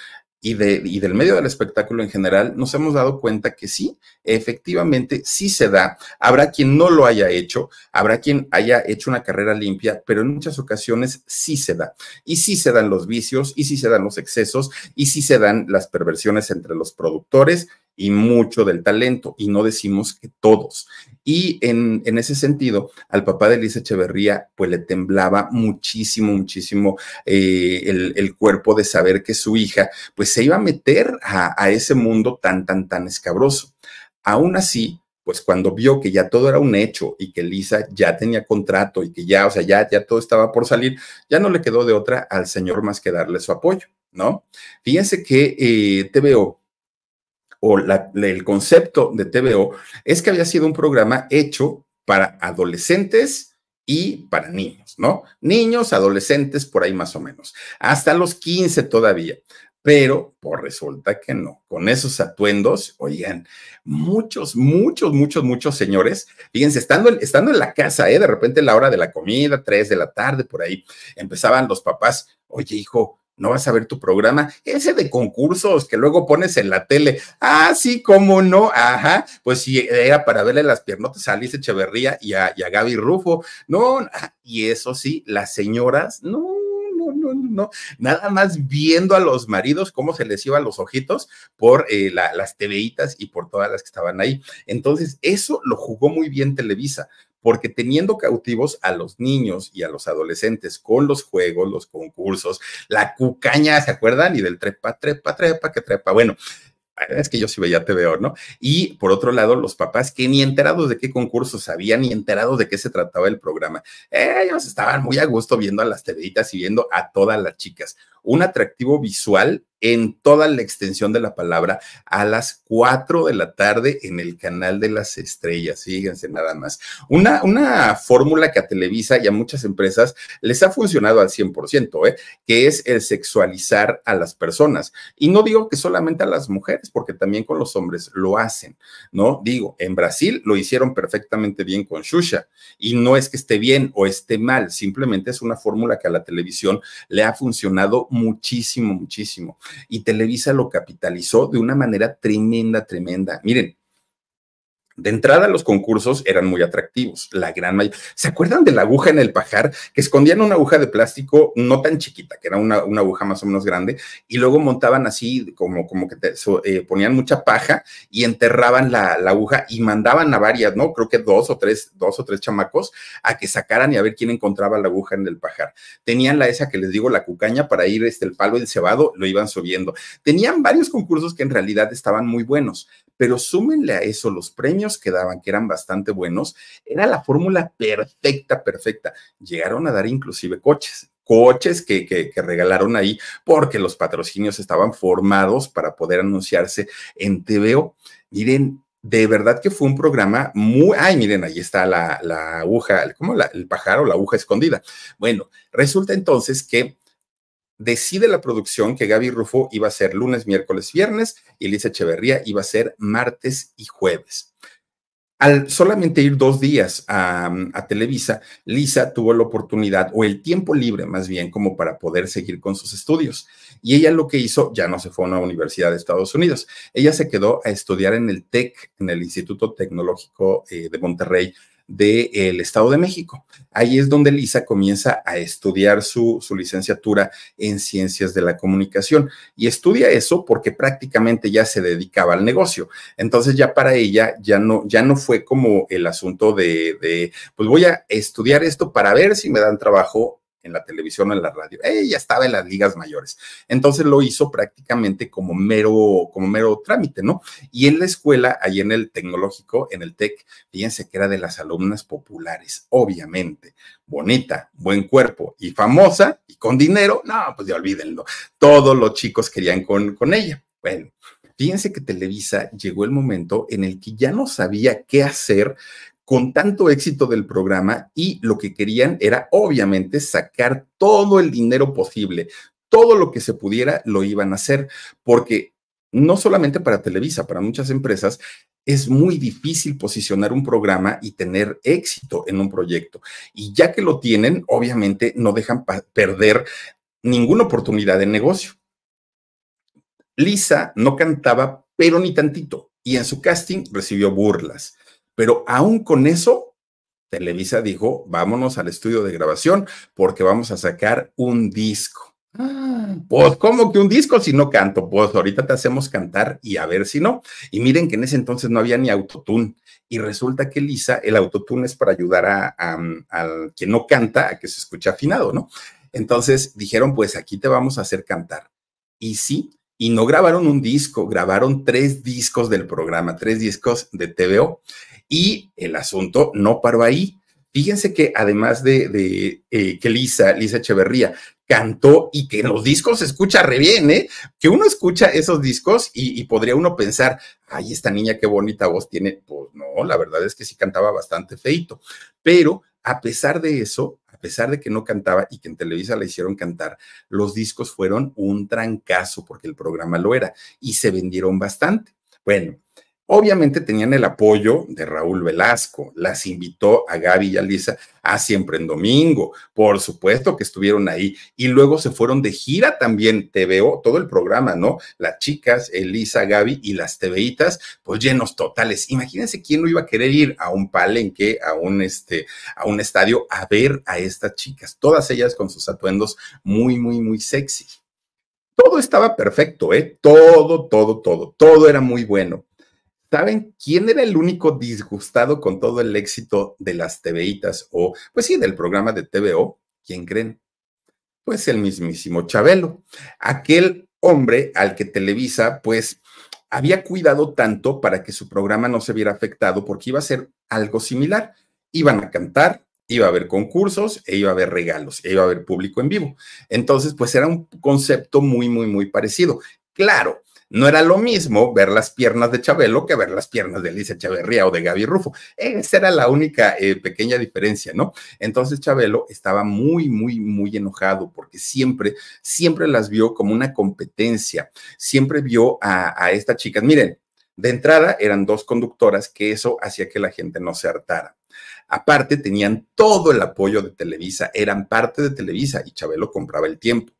y, y del medio del espectáculo en general, nos hemos dado cuenta que sí, efectivamente, sí se da. Habrá quien no lo haya hecho, habrá quien haya hecho una carrera limpia, pero en muchas ocasiones sí se da. Y sí se dan los vicios, y sí se dan los excesos, y sí se dan las perversiones entre los productores y mucho del talento, y no decimos que todos. Y en, en ese sentido, al papá de Lisa Echeverría, pues le temblaba muchísimo, muchísimo eh, el, cuerpo de saber que su hija, pues se iba a meter a, ese mundo tan, tan, tan escabroso. Aún así, pues cuando vio que ya todo era un hecho y que Lisa ya tenía contrato y que ya, o sea, ya, ya todo estaba por salir, ya no le quedó de otra al señor más que darle su apoyo, ¿no? Fíjense que eh, TVO o el concepto de TVO es que había sido un programa hecho para adolescentes y para niños, ¿no? Niños, adolescentes, por ahí más o menos, hasta los 15 todavía. Pero, por pues, resulta que no. Con esos atuendos, oigan, muchos, muchos, muchos, muchos señores, fíjense, estando, estando en la casa, ¿eh? de repente la hora de la comida, 3 de la tarde, por ahí, empezaban los papás, oye, hijo, no vas a ver tu programa, ese de concursos que luego pones en la tele. Ah, sí, cómo no, ajá, pues si era para verle las piernotas a Alice Echeverría y a, Gaby Rufo. No, ah, y eso sí, las señoras, no, no, no, no, nada más viendo a los maridos cómo se les iban los ojitos por eh, las TVitas y por todas las que estaban ahí. Entonces, eso lo jugó muy bien Televisa, porque teniendo cautivos a los niños y a los adolescentes con los juegos, los concursos, la cucaña, ¿se acuerdan? Y del trepa, trepa, trepa, que trepa. Bueno, es que yo sí veía TVO, ¿no? Y por otro lado, los papás que ni enterados de qué concursos había, ni enterados de qué se trataba el programa. Ellos estaban muy a gusto viendo a las TVitas y viendo a todas las chicas. Un atractivo visual en toda la extensión de la palabra a las 4 de la tarde en el canal de las estrellas. Fíjense nada más. Una, una fórmula que a Televisa y a muchas empresas les ha funcionado al 100%, ¿eh? que es el sexualizar a las personas. Y no digo que solamente a las mujeres, porque también con los hombres lo hacen, ¿no? Digo, en Brasil lo hicieron perfectamente bien con Xuxa y no es que esté bien o esté mal, simplemente es una fórmula que a la televisión le ha funcionado muchísimo, muchísimo y Televisa lo capitalizó de una manera tremenda, tremenda. Miren, de entrada, los concursos eran muy atractivos, la gran mayoría. ¿Se acuerdan de la aguja en el pajar? Que escondían una aguja de plástico no tan chiquita, que era una, aguja más o menos grande, y luego montaban así, como, como que eh, ponían mucha paja y enterraban la, aguja y mandaban a varias, ¿no? Creo que dos o tres, dos o tres chamacos a que sacaran y a ver quién encontraba la aguja en el pajar. Tenían la esa que les digo, la cucaña para ir este, el palo y el cebado, lo iban subiendo. Tenían varios concursos que en realidad estaban muy buenos, pero súmenle a eso los premios que daban, que eran bastante buenos, era la fórmula perfecta, perfecta. Llegaron a dar inclusive coches coches que, regalaron ahí porque los patrocinios estaban formados para poder anunciarse en TVO. Miren, de verdad que fue un programa muy... Ay, miren, ahí está la, aguja, ¿cómo? La, el pájaro, la aguja escondida. Bueno, resulta entonces que decide la producción que Gaby Rufo iba a ser lunes, miércoles, viernes y Lisa Echeverría iba a ser martes y jueves. Al solamente ir dos días a, Televisa, Lisa tuvo la oportunidad o el tiempo libre más bien como para poder seguir con sus estudios. Y ella lo que hizo, ya no se fue a una universidad de Estados Unidos, ella se quedó a estudiar en el TEC, en el Instituto Tecnológico eh, de Monterrey, del Estado de México. Ahí es donde Lisa comienza a estudiar su, licenciatura en ciencias de la comunicación y estudia eso porque prácticamente ya se dedicaba al negocio. Entonces ya para ella ya no, ya no fue como el asunto de, de pues voy a estudiar esto para ver si me dan trabajo en la televisión o en la radio. Ella estaba en las ligas mayores. Entonces lo hizo prácticamente como mero, como mero trámite, ¿no? Y en la escuela, ahí en el tecnológico, en el TEC, fíjense que era de las alumnas populares, obviamente. Bonita, buen cuerpo y famosa y con dinero. No, pues ya olvídenlo. Todos los chicos querían con, con ella. Bueno, fíjense que Televisa llegó el momento en el que ya no sabía qué hacer con tanto éxito del programa y lo que querían era obviamente sacar todo el dinero posible, todo lo que se pudiera lo iban a hacer, porque no solamente para Televisa, para muchas empresas, es muy difícil posicionar un programa y tener éxito en un proyecto. Y ya que lo tienen, obviamente no dejan perder ninguna oportunidad de negocio. Lisa no cantaba, pero ni tantito, y en su casting recibió burlas. Pero aún con eso, Televisa dijo, vámonos al estudio de grabación porque vamos a sacar un disco. Ah. pues, ¿cómo que un disco si no canto? Pues ahorita te hacemos cantar y a ver si no. Y miren que en ese entonces no había ni autotune. Y resulta que Lisa, el autotune es para ayudar a, mm, quien no canta a que se escuche afinado, ¿no? Entonces dijeron, pues aquí te vamos a hacer cantar. Y sí, y no grabaron un disco, grabaron tres discos del programa, tres discos de TVO. Y el asunto no paró ahí. Fíjense que además de, eh, que Lisa, Lisa Echeverría, cantó y que en los discos se escucha re bien, ¿eh? Que uno escucha esos discos y, y, podría uno pensar, ay, esta niña qué bonita voz tiene. Pues no, la verdad es que sí cantaba bastante feito. Pero a pesar de eso, a pesar de que no cantaba y que en Televisa la hicieron cantar, los discos fueron un trancazo porque el programa lo era y se vendieron bastante. Bueno, Obviamente tenían el apoyo de Raúl Velasco, las invitó a Gaby y a Lisa a Siempre en Domingo, por supuesto que estuvieron ahí y luego se fueron de gira también, veo todo el programa, ¿no? Las chicas, Elisa, Gaby y las TVitas, pues llenos totales. Imagínense quién no iba a querer ir a un palenque, a un, este, a un estadio a ver a estas chicas, todas ellas con sus atuendos muy, muy, muy sexy. Todo estaba perfecto, ¿eh? Todo, todo, todo, todo era muy bueno ¿Saben quién era el único disgustado con todo el éxito de las TVitas o, pues sí, del programa de TVO? ¿Quién creen? Pues el mismísimo Chabelo, aquel hombre al que Televisa, pues, había cuidado tanto para que su programa no se viera afectado porque iba a ser algo similar. Iban a cantar, iba a haber concursos e iba a haber regalos, e iba a haber público en vivo. Entonces, pues era un concepto muy, muy, muy parecido. Claro, no era lo mismo ver las piernas de Chabelo que ver las piernas de Alicia Echeverría o de Gaby Rufo. Esa era la única eh, pequeña diferencia, ¿no? Entonces Chabelo estaba muy, muy, muy enojado porque siempre, siempre las vio como una competencia. Siempre vio a, a estas chicas. Miren, de entrada eran dos conductoras que eso hacía que la gente no se hartara. Aparte, tenían todo el apoyo de Televisa, eran parte de Televisa y Chabelo compraba el tiempo.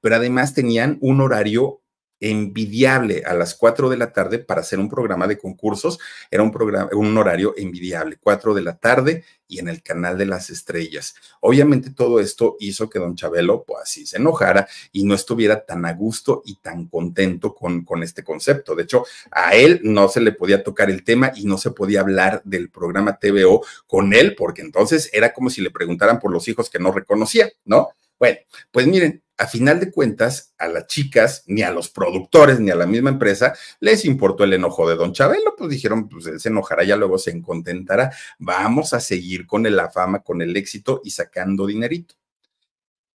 Pero además tenían un horario envidiable a las 4 de la tarde para hacer un programa de concursos. Era un, programa, un horario envidiable, 4 de la tarde y en el canal de las estrellas. Obviamente todo esto hizo que don Chabelo pues así se enojara y no estuviera tan a gusto y tan contento con, con este concepto. De hecho, a él no se le podía tocar el tema y no se podía hablar del programa TVO con él porque entonces era como si le preguntaran por los hijos que no reconocía, ¿no? Bueno, pues miren, a final de cuentas, a las chicas, ni a los productores, ni a la misma empresa, les importó el enojo de Don Chabelo, pues dijeron, pues se enojará, ya luego se contentará, vamos a seguir con la fama, con el éxito y sacando dinerito.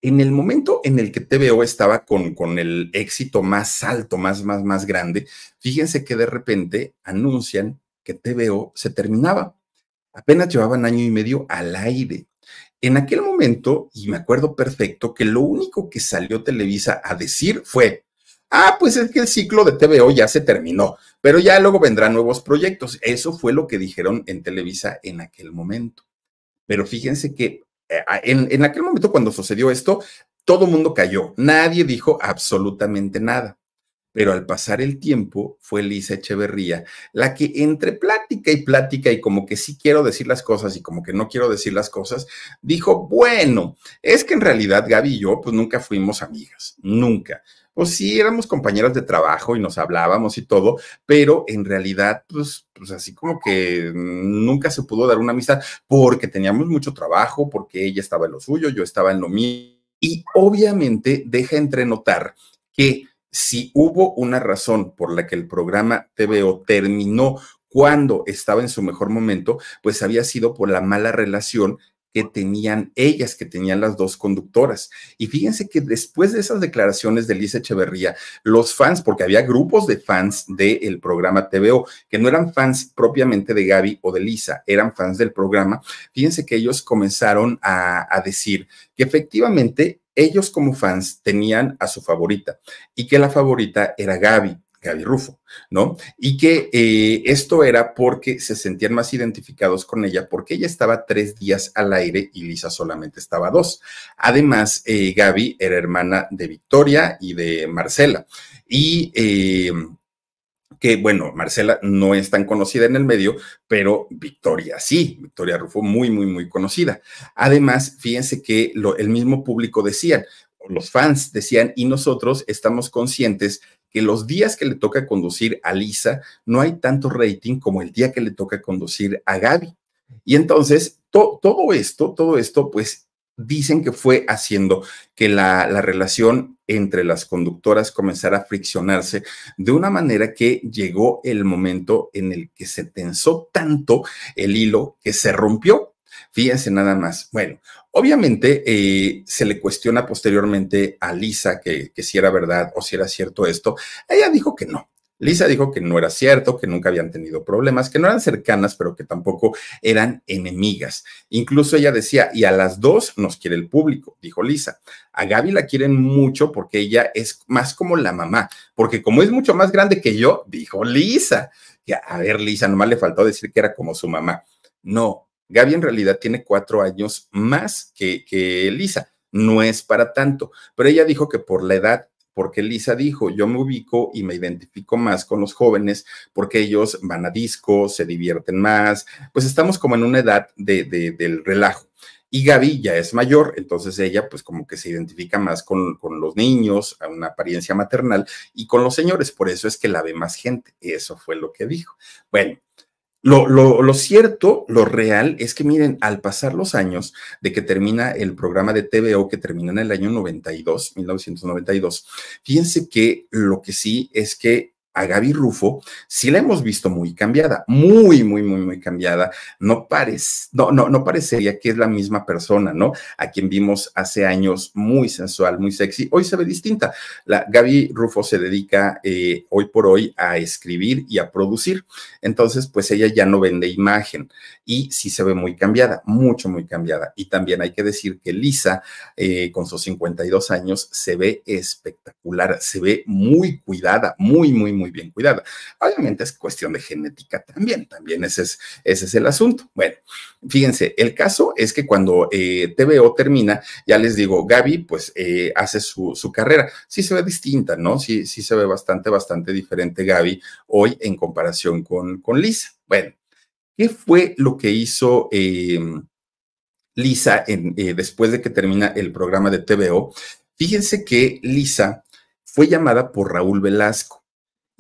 En el momento en el que TVO estaba con, con el éxito más alto, más, más, más grande, fíjense que de repente anuncian que TVO se terminaba. Apenas llevaban año y medio al aire. En aquel momento, y me acuerdo perfecto, que lo único que salió Televisa a decir fue, ah, pues es que el ciclo de TVO ya se terminó, pero ya luego vendrán nuevos proyectos. Eso fue lo que dijeron en Televisa en aquel momento. Pero fíjense que eh, en, aquel momento cuando sucedió esto, todo mundo cayó, nadie dijo absolutamente nada. Pero al pasar el tiempo fue Lisa Echeverría la que entre plática y plática y como que sí quiero decir las cosas y como que no quiero decir las cosas, dijo, bueno, es que en realidad Gaby y yo pues nunca fuimos amigas, nunca pues sí, éramos compañeras de trabajo y nos hablábamos y todo, pero en realidad, pues, pues así como que nunca se pudo dar una amistad porque teníamos mucho trabajo, porque ella estaba en lo suyo, yo estaba en lo mío. Y obviamente deja entrenotar que si hubo una razón por la que el programa TVO terminó cuando estaba en su mejor momento, pues había sido por la mala relación que tenían ellas, que tenían las dos conductoras. Y fíjense que después de esas declaraciones de Lisa Echeverría, los fans, porque había grupos de fans del programa TVO, que no eran fans propiamente de Gaby o de Lisa, eran fans del programa, fíjense que ellos comenzaron a decir que efectivamente ellos como fans tenían a su favorita y que la favorita era Gaby. Gaby Rufo, ¿no? Y que eh, esto era porque se sentían más identificados con ella, porque ella estaba tres días al aire y Lisa solamente estaba dos. Además, eh, Gaby era hermana de Victoria y de Marcela. Y eh, que bueno, Marcela no es tan conocida en el medio, pero Victoria sí, Victoria Rufo muy, muy, muy conocida. Además, fíjense que lo, el mismo público decía, los fans decían, y nosotros estamos conscientes que los días que le toca conducir a Lisa no hay tanto rating como el día que le toca conducir a Gaby. Y entonces, todo esto, todo esto, pues dicen que fue haciendo que la, relación entre las conductoras comenzara a friccionarse de una manera que llegó el momento en el que se tensó tanto el hilo que se rompió. Fíjense nada más. Bueno, obviamente eh, se le cuestiona posteriormente a Lisa que, que si era verdad o si era cierto esto. Ella dijo que no, Lisa dijo que no era cierto, que nunca habían tenido problemas, que no eran cercanas, pero que tampoco eran enemigas. Incluso ella decía, y a las dos nos quiere el público, dijo Lisa. A Gaby la quieren mucho porque ella es más como la mamá, porque como es mucho más grande que yo, dijo Lisa. a ver, Lisa, nomás le faltó decir que era como su mamá. No, Gaby en realidad tiene cuatro años más que, que Lisa. No es para tanto, pero ella dijo que por la edad porque Lisa dijo, yo me ubico y me identifico más con los jóvenes porque ellos van a discos, se divierten más, pues estamos como en una edad de, del relajo. Y Gaby ya es mayor, entonces ella pues como que se identifica más con, con, los niños, a una apariencia maternal y con los señores, por eso es que la ve más gente, eso fue lo que dijo. Bueno, lo, cierto, lo real, es que miren, al pasar los años de que termina el programa de TVO, que termina en el año 92, 1992, fíjense que lo que sí es que a Gaby Rufo, si la hemos visto muy cambiada, muy, muy, muy, muy cambiada. No, parece, no, no, no parecería que es la misma persona, ¿no? A quien vimos hace años muy sensual, muy sexy. Hoy se ve distinta. La, Gaby Rufo se dedica eh, hoy por hoy a escribir y a producir. Entonces, pues ella ya no vende imagen y sí se ve muy cambiada, mucho, muy cambiada. Y también hay que decir que Lisa, eh, con sus 52 años, se ve espectacular, se ve muy cuidada, muy, muy muy bien cuidada. Obviamente es cuestión de genética también, también ese es, ese es el asunto. Bueno, fíjense, el caso es que cuando eh, TVO termina, ya les digo, Gaby pues eh, hace su, carrera. Sí se ve distinta, ¿no? Sí, sí se ve bastante, bastante diferente Gaby hoy en comparación con, con Lisa. Bueno, ¿qué fue lo que hizo? Em, Lisa, eh, después de que termina el programa de TVO, fíjense que Lisa fue llamada por Raúl Velasco.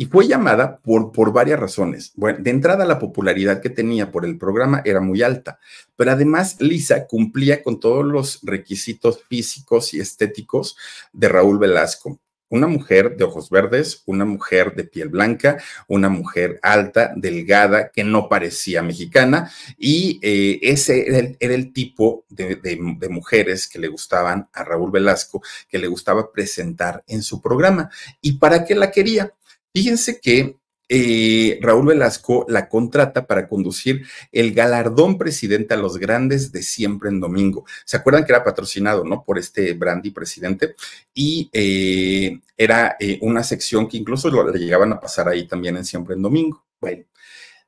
Y fue llamada por, por varias razones. Bueno, de entrada la popularidad que tenía por el programa era muy alta, pero además Lisa cumplía con todos los requisitos físicos y estéticos de Raúl Velasco. Una mujer de ojos verdes, una mujer de piel blanca, una mujer alta, delgada, que no parecía mexicana, y eh, ese era el, tipo de, de, mujeres que le gustaban a Raúl Velasco, que le gustaba presentar en su programa. ¿Y para qué la quería? Fíjense que eh, Raúl Velasco la contrata para conducir el galardón presidente a los grandes de siempre en domingo. ¿Se acuerdan que era patrocinado, no? Por este Brandy presidente. Y eh, era eh, una sección que incluso le llegaban a pasar ahí también en siempre en domingo. Bueno,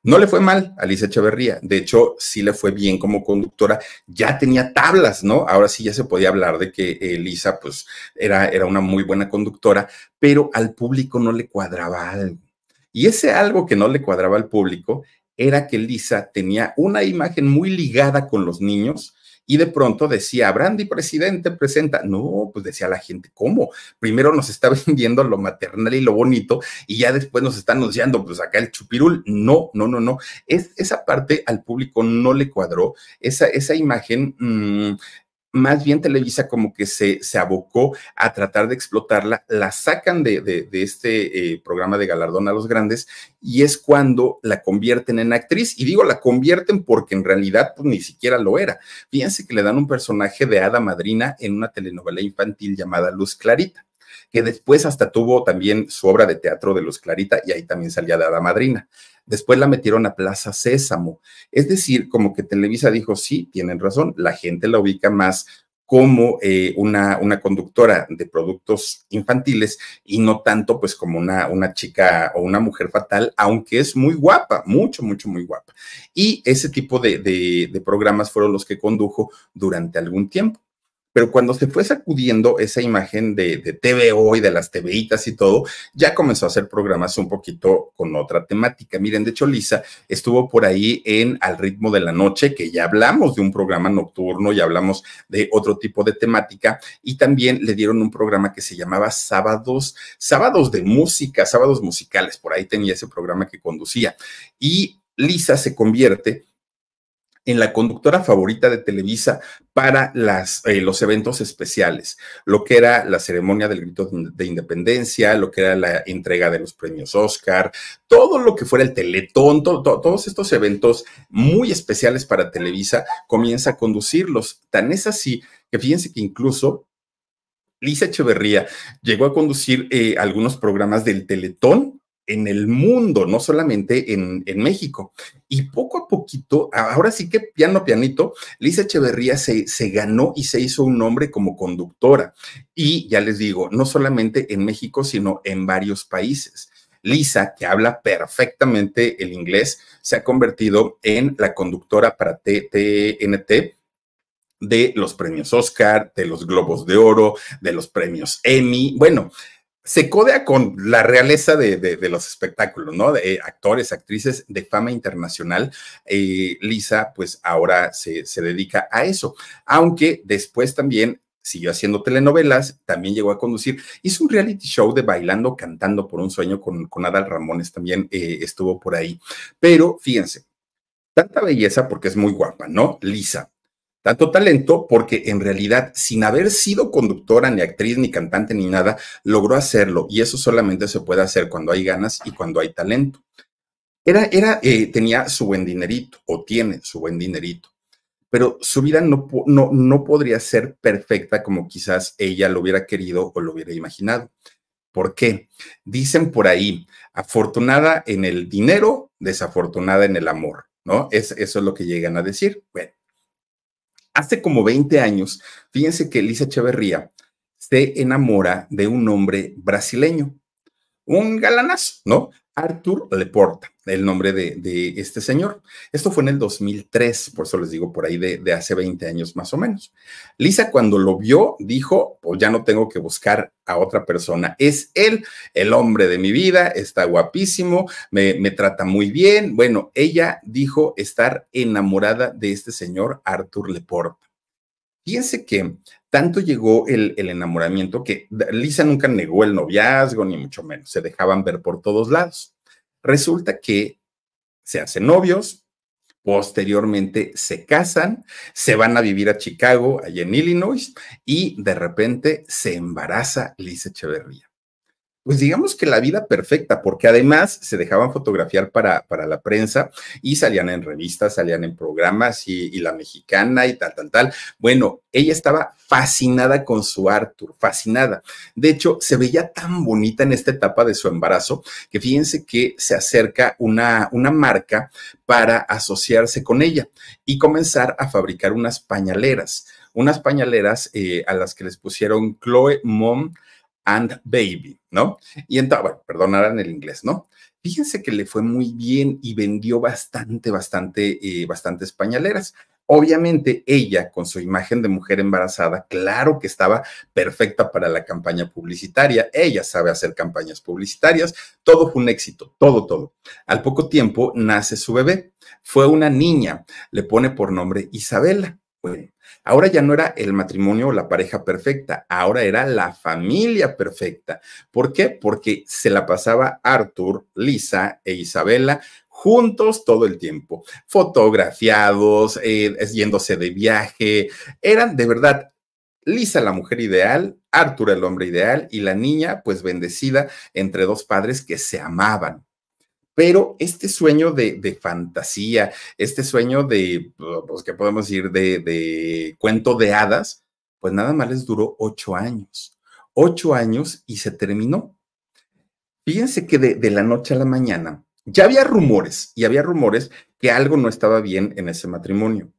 no le fue mal a Lisa Echeverría, de hecho sí le fue bien como conductora, ya tenía tablas, ¿no? Ahora sí ya se podía hablar de que Elisa pues era, era una muy buena conductora, pero al público no le cuadraba algo. Y ese algo que no le cuadraba al público era que Lisa tenía una imagen muy ligada con los niños y de pronto decía, Brandy, presidente, presenta. No, pues decía la gente, ¿cómo? Primero nos está vendiendo lo maternal y lo bonito y ya después nos está anunciando, pues acá el chupirul. No, no, no, no. Es, esa parte al público no le cuadró. Esa, esa imagen mm, más bien Televisa como que se, se abocó a tratar de explotarla, la sacan de, este eh, programa de galardón a los grandes y es cuando la convierten en actriz. Y digo, la convierten porque en realidad pues, ni siquiera lo era. Fíjense que le dan un personaje de hada madrina en una telenovela infantil llamada Luz Clarita que después hasta tuvo también su obra de teatro de los Clarita y ahí también salía de la Madrina. Después la metieron a Plaza Sésamo. Es decir, como que Televisa dijo, sí, tienen razón, la gente la ubica más como eh, una, una, conductora de productos infantiles y no tanto pues como una, una chica o una mujer fatal, aunque es muy guapa, mucho, mucho, muy guapa. Y ese tipo de programas fueron los que condujo durante algún tiempo pero cuando se fue sacudiendo esa imagen de, de TVO y de las TVitas y todo, ya comenzó a hacer programas un poquito con otra temática. Miren, de hecho, Lisa estuvo por ahí en Al ritmo de la noche, que ya hablamos de un programa nocturno, y hablamos de otro tipo de temática, y también le dieron un programa que se llamaba Sábados, Sábados de Música, Sábados Musicales, por ahí tenía ese programa que conducía. Y Lisa se convierte en la conductora favorita de Televisa para las, eh, los eventos especiales, lo que era la ceremonia del grito de independencia, lo que era la entrega de los premios Oscar, todo lo que fuera el Teletón, todos estos eventos muy especiales para Televisa, comienza a conducirlos. Tan es así que fíjense que incluso Lisa Echeverría llegó a conducir eh, algunos programas del Teletón en el mundo, no solamente en, México. Y poco a poquito, ahora sí que piano pianito, Lisa Echeverría se, se, ganó y se hizo un nombre como conductora. Y ya les digo, no solamente en México, sino en varios países. Lisa, que habla perfectamente el inglés, se ha convertido en la conductora para TNT de los premios Oscar, de los Globos de Oro, de los premios Emmy. Bueno, se codea con la realeza de, los espectáculos, ¿no? De eh, actores, actrices de fama internacional. Eh, Lisa, pues ahora se, dedica a eso, aunque después también siguió haciendo telenovelas, también llegó a conducir, hizo un reality show de bailando, cantando por un sueño con, con Adal Ramones, también eh, estuvo por ahí. Pero fíjense, tanta belleza porque es muy guapa, ¿no? Lisa, tanto talento porque en realidad, sin haber sido conductora, ni actriz, ni cantante, ni nada, logró hacerlo. Y eso solamente se puede hacer cuando hay ganas y cuando hay talento. Era, era, eh, tenía su buen dinerito, o tiene su buen dinerito, pero su vida no, no, podría ser perfecta como quizás ella lo hubiera querido o lo hubiera imaginado. ¿Por qué? Dicen por ahí, afortunada en el dinero, desafortunada en el amor, ¿no? Es, eso es lo que llegan a decir. Bueno, hace como 20 años, fíjense que Elisa Echeverría se enamora de un hombre brasileño, un galanazo, ¿no? Arthur Leporta el nombre de, este señor. Esto fue en el 2003, por eso les digo por ahí de, hace 20 años más o menos. Lisa cuando lo vio dijo, pues ya no tengo que buscar a otra persona. Es él, el hombre de mi vida, está guapísimo, me, trata muy bien. Bueno, ella dijo estar enamorada de este señor Arthur Leporte. Fíjense que tanto llegó el, enamoramiento que Lisa nunca negó el noviazgo, ni mucho menos, se dejaban ver por todos lados. Resulta que se hacen novios, posteriormente se casan, se van a vivir a Chicago, allá en Illinois, y de repente se embaraza Lisa Echeverría pues digamos que la vida perfecta, porque además se dejaban fotografiar para, para la prensa y salían en revistas, salían en programas y, la mexicana y tal, tal, tal. Bueno, ella estaba fascinada con su Arthur, fascinada. De hecho, se veía tan bonita en esta etapa de su embarazo que fíjense que se acerca una, una marca para asociarse con ella y comenzar a fabricar unas pañaleras unas pañaleras eh, a las que les pusieron Chloe Mom and Baby, ¿no? Y entonces, bueno, en el inglés, ¿no? Fíjense que le fue muy bien y vendió bastante, bastante, bastante eh, bastantes pañaleras. Obviamente ella, con su imagen de mujer embarazada, claro que estaba perfecta para la campaña publicitaria. Ella sabe hacer campañas publicitarias. Todo fue un éxito, todo, todo. Al poco tiempo nace su bebé. Fue una niña. Le pone por nombre Isabela. Ahora ya no era el matrimonio o la pareja perfecta, ahora era la familia perfecta. ¿Por qué? Porque se la pasaba Arthur, Lisa e Isabela juntos todo el tiempo, fotografiados, eh, yéndose de viaje. Eran de verdad Lisa la mujer ideal, Arthur el hombre ideal y la niña pues bendecida entre dos padres que se amaban pero este sueño de, fantasía, este sueño de, pues, ¿qué podemos decir?, de, cuento de hadas, pues nada más les duró ocho años. Ocho años y se terminó. Fíjense que de, la noche a la mañana ya había rumores y había rumores que algo no estaba bien en ese matrimonio.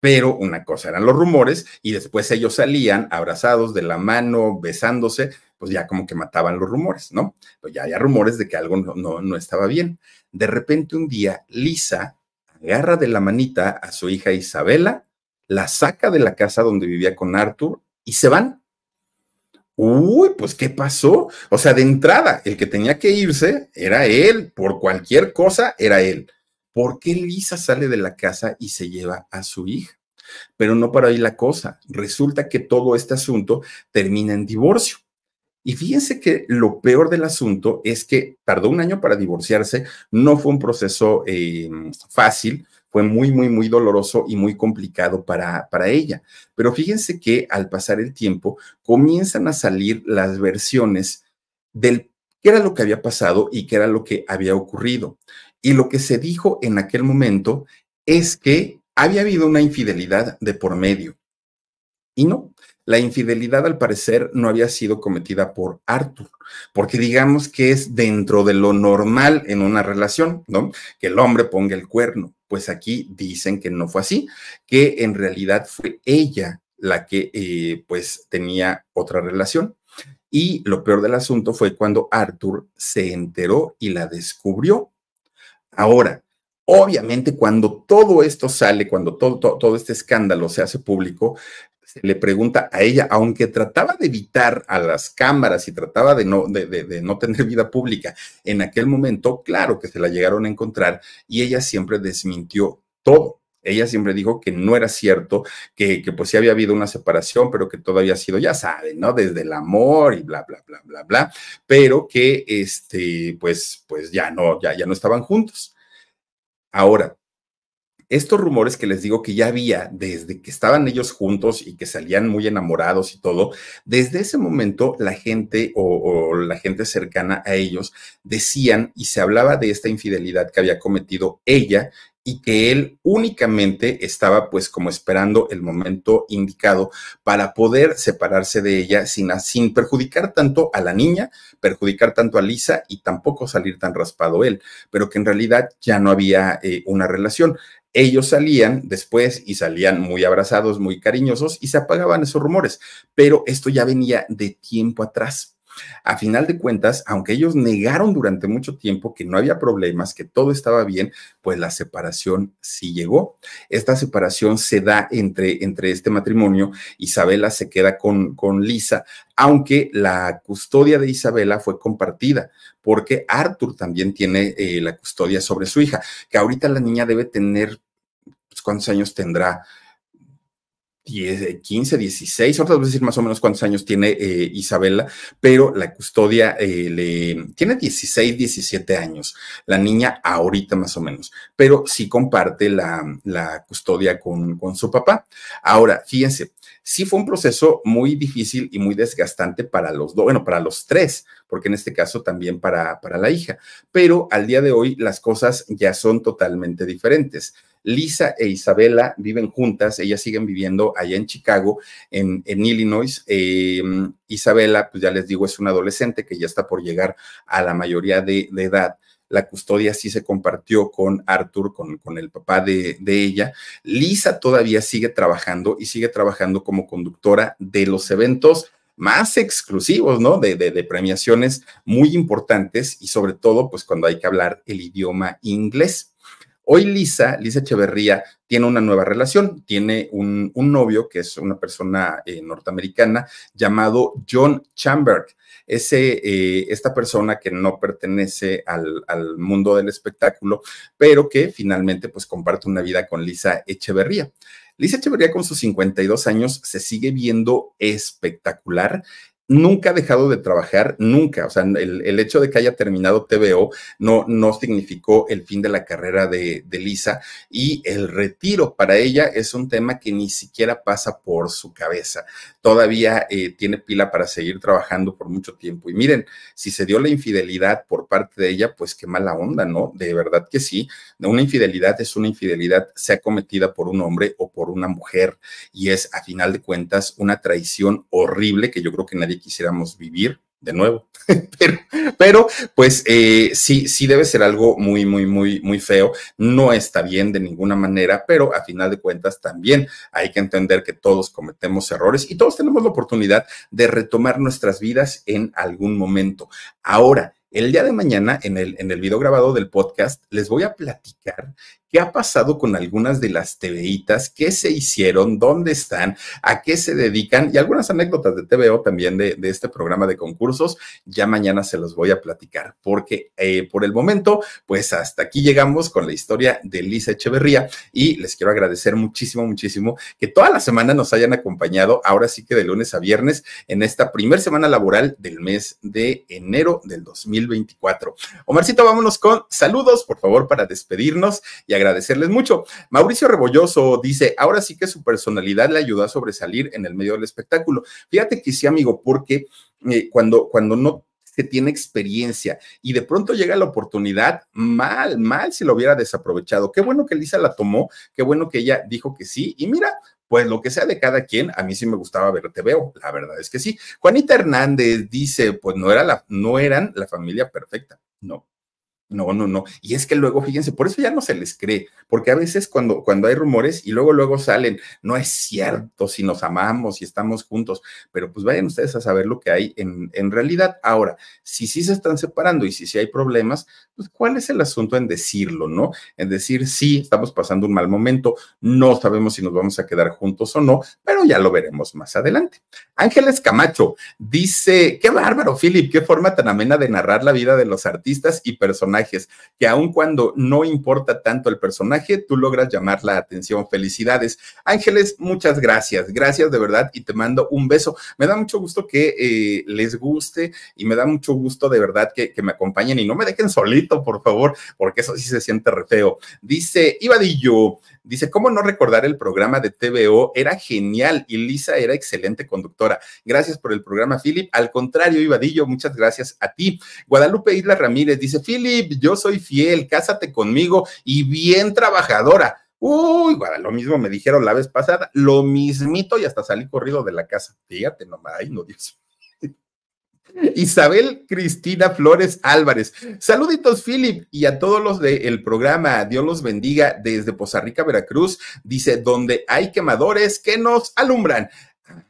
Pero una cosa eran los rumores y después ellos salían abrazados de la mano, besándose pues ya como que mataban los rumores, ¿no? Pues ya había rumores de que algo no, no, no estaba bien. De repente un día, Lisa agarra de la manita a su hija Isabela, la saca de la casa donde vivía con Arthur y se van. Uy, pues ¿qué pasó? O sea, de entrada, el que tenía que irse era él, por cualquier cosa era él. ¿Por qué Lisa sale de la casa y se lleva a su hija? Pero no para ahí la cosa. Resulta que todo este asunto termina en divorcio. Y fíjense que lo peor del asunto es que tardó un año para divorciarse, no fue un proceso eh, fácil, fue muy, muy, muy doloroso y muy complicado para, para ella. Pero fíjense que al pasar el tiempo comienzan a salir las versiones del qué era lo que había pasado y qué era lo que había ocurrido. Y lo que se dijo en aquel momento es que había habido una infidelidad de por medio. Y no, la infidelidad al parecer no había sido cometida por Arthur, porque digamos que es dentro de lo normal en una relación, ¿no? Que el hombre ponga el cuerno. Pues aquí dicen que no fue así, que en realidad fue ella la que eh, pues tenía otra relación. Y lo peor del asunto fue cuando Arthur se enteró y la descubrió. Ahora, obviamente cuando todo esto sale, cuando todo, todo este escándalo se hace público, le pregunta a ella, aunque trataba de evitar a las cámaras y trataba de no, de, no tener vida pública, en aquel momento, claro que se la llegaron a encontrar y ella siempre desmintió todo. Ella siempre dijo que no era cierto, que, que, pues sí había habido una separación, pero que todo había sido, ya saben, ¿no? Desde el amor y bla, bla, bla, bla, bla, pero que este, pues, pues ya no, ya, ya no estaban juntos. Ahora, estos rumores que les digo que ya había desde que estaban ellos juntos y que salían muy enamorados y todo, desde ese momento la gente o, la gente cercana a ellos decían y se hablaba de esta infidelidad que había cometido ella y que él únicamente estaba pues como esperando el momento indicado para poder separarse de ella sin, sin perjudicar tanto a la niña, perjudicar tanto a Lisa y tampoco salir tan raspado él, pero que en realidad ya no había eh, una relación. Ellos salían después y salían muy abrazados, muy cariñosos y se apagaban esos rumores, pero esto ya venía de tiempo atrás a final de cuentas, aunque ellos negaron durante mucho tiempo que no había problemas, que todo estaba bien, pues la separación sí llegó. Esta separación se da entre, entre este matrimonio. Isabela se queda con, con Lisa, aunque la custodia de Isabela fue compartida, porque Arthur también tiene eh, la custodia sobre su hija, que ahorita la niña debe tener, pues, ¿cuántos años tendrá? 10, 15, 16, ahorita voy a decir más o menos cuántos años tiene eh, Isabela, pero la custodia eh, le, tiene 16, 17 años, la niña ahorita más o menos, pero sí comparte la, la custodia con, con, su papá. Ahora, fíjense, sí fue un proceso muy difícil y muy desgastante para los dos, bueno, para los tres, porque en este caso también para, para la hija. Pero al día de hoy las cosas ya son totalmente diferentes. Lisa e Isabela viven juntas, ellas siguen viviendo allá en Chicago, en, en Illinois. Em, Isabela, pues ya les digo, es una adolescente que ya está por llegar a la mayoría de edad la custodia sí se compartió con Arthur, con, el papá de, ella. Lisa todavía sigue trabajando y sigue trabajando como conductora de los eventos más exclusivos, ¿no? De, de, de premiaciones muy importantes y sobre todo, pues cuando hay que hablar el idioma inglés. Hoy Lisa, Lisa Echeverría, tiene una nueva relación, tiene un, novio que es una persona eh, norteamericana llamado John Chamberg. Ese, eh, esta persona que no pertenece al, mundo del espectáculo, pero que finalmente pues comparte una vida con Lisa Echeverría. Lisa Echeverría con sus 52 años se sigue viendo espectacular nunca ha dejado de trabajar, nunca. O sea, el, hecho de que haya terminado TVO no, no significó el fin de la carrera de, Lisa y el retiro para ella es un tema que ni siquiera pasa por su cabeza. Todavía eh, tiene pila para seguir trabajando por mucho tiempo. Y miren, si se dio la infidelidad por parte de ella, pues qué mala onda, ¿no? De verdad que sí. Una infidelidad es una infidelidad, sea cometida por un hombre o por una mujer. Y es, a final de cuentas, una traición horrible que yo creo que nadie quisiéramos vivir de nuevo. pero, pues eh, sí, sí debe ser algo muy, muy, muy, muy feo. No está bien de ninguna manera, pero a final de cuentas también hay que entender que todos cometemos errores y todos tenemos la oportunidad de retomar nuestras vidas en algún momento. Ahora, el día de mañana, en el, en el video grabado del podcast, les voy a platicar qué ha pasado con algunas de las TVitas, qué se hicieron, dónde están, a qué se dedican y algunas anécdotas de TVO también de, de este programa de concursos. Ya mañana se los voy a platicar porque eh, por el momento, pues hasta aquí llegamos con la historia de Lisa Echeverría y les quiero agradecer muchísimo, muchísimo que toda la semana nos hayan acompañado, ahora sí que de lunes a viernes, en esta primera semana laboral del mes de enero del 2020. 24. Omarcito, vámonos con saludos, por favor, para despedirnos y agradecerles mucho. Mauricio Rebolloso dice, ahora sí que su personalidad le ayudó a sobresalir en el medio del espectáculo. Fíjate que sí, amigo, porque eh, cuando, cuando no se tiene experiencia y de pronto llega la oportunidad, mal, mal si lo hubiera desaprovechado. Qué bueno que Lisa la tomó, qué bueno que ella dijo que sí y mira, pues lo que sea de cada quien, a mí sí me gustaba ver te veo, la verdad es que sí. Juanita Hernández dice, pues no, era la, no eran la familia perfecta, no. No, no, no. Y es que luego, fíjense, por eso ya no se les cree, porque a veces cuando, cuando hay rumores y luego, luego salen, no es cierto si nos amamos, y estamos juntos, pero pues vayan ustedes a saber lo que hay en, realidad. Ahora, si sí se están separando y si sí hay problemas, pues cuál es el asunto en decirlo, ¿no? En decir, sí, estamos pasando un mal momento, no sabemos si nos vamos a quedar juntos o no, pero ya lo veremos más adelante. Ángeles Camacho dice, qué bárbaro, Philip, qué forma tan amena de narrar la vida de los artistas y personajes que aun cuando no importa tanto el personaje, tú logras llamar la atención. Felicidades. Ángeles, muchas gracias. Gracias de verdad y te mando un beso. Me da mucho gusto que eh, les guste y me da mucho gusto de verdad que, que, me acompañen y no me dejen solito, por favor, porque eso sí se siente re feo. Dice Ibadillo, Dice, ¿cómo no recordar el programa de TVO? Era genial y Lisa era excelente conductora. Gracias por el programa, Philip. Al contrario, Ibadillo, muchas gracias a ti. Guadalupe Isla Ramírez dice, Philip, yo soy fiel, cásate conmigo y bien trabajadora. Uy, lo mismo me dijeron la vez pasada, lo mismito y hasta salí corrido de la casa. Fíjate nomás, ay, no, Dios. Isabel Cristina Flores Álvarez. Saluditos, Philip, y a todos los del programa. Dios los bendiga desde Poza Rica, Veracruz. Dice, donde hay quemadores que nos alumbran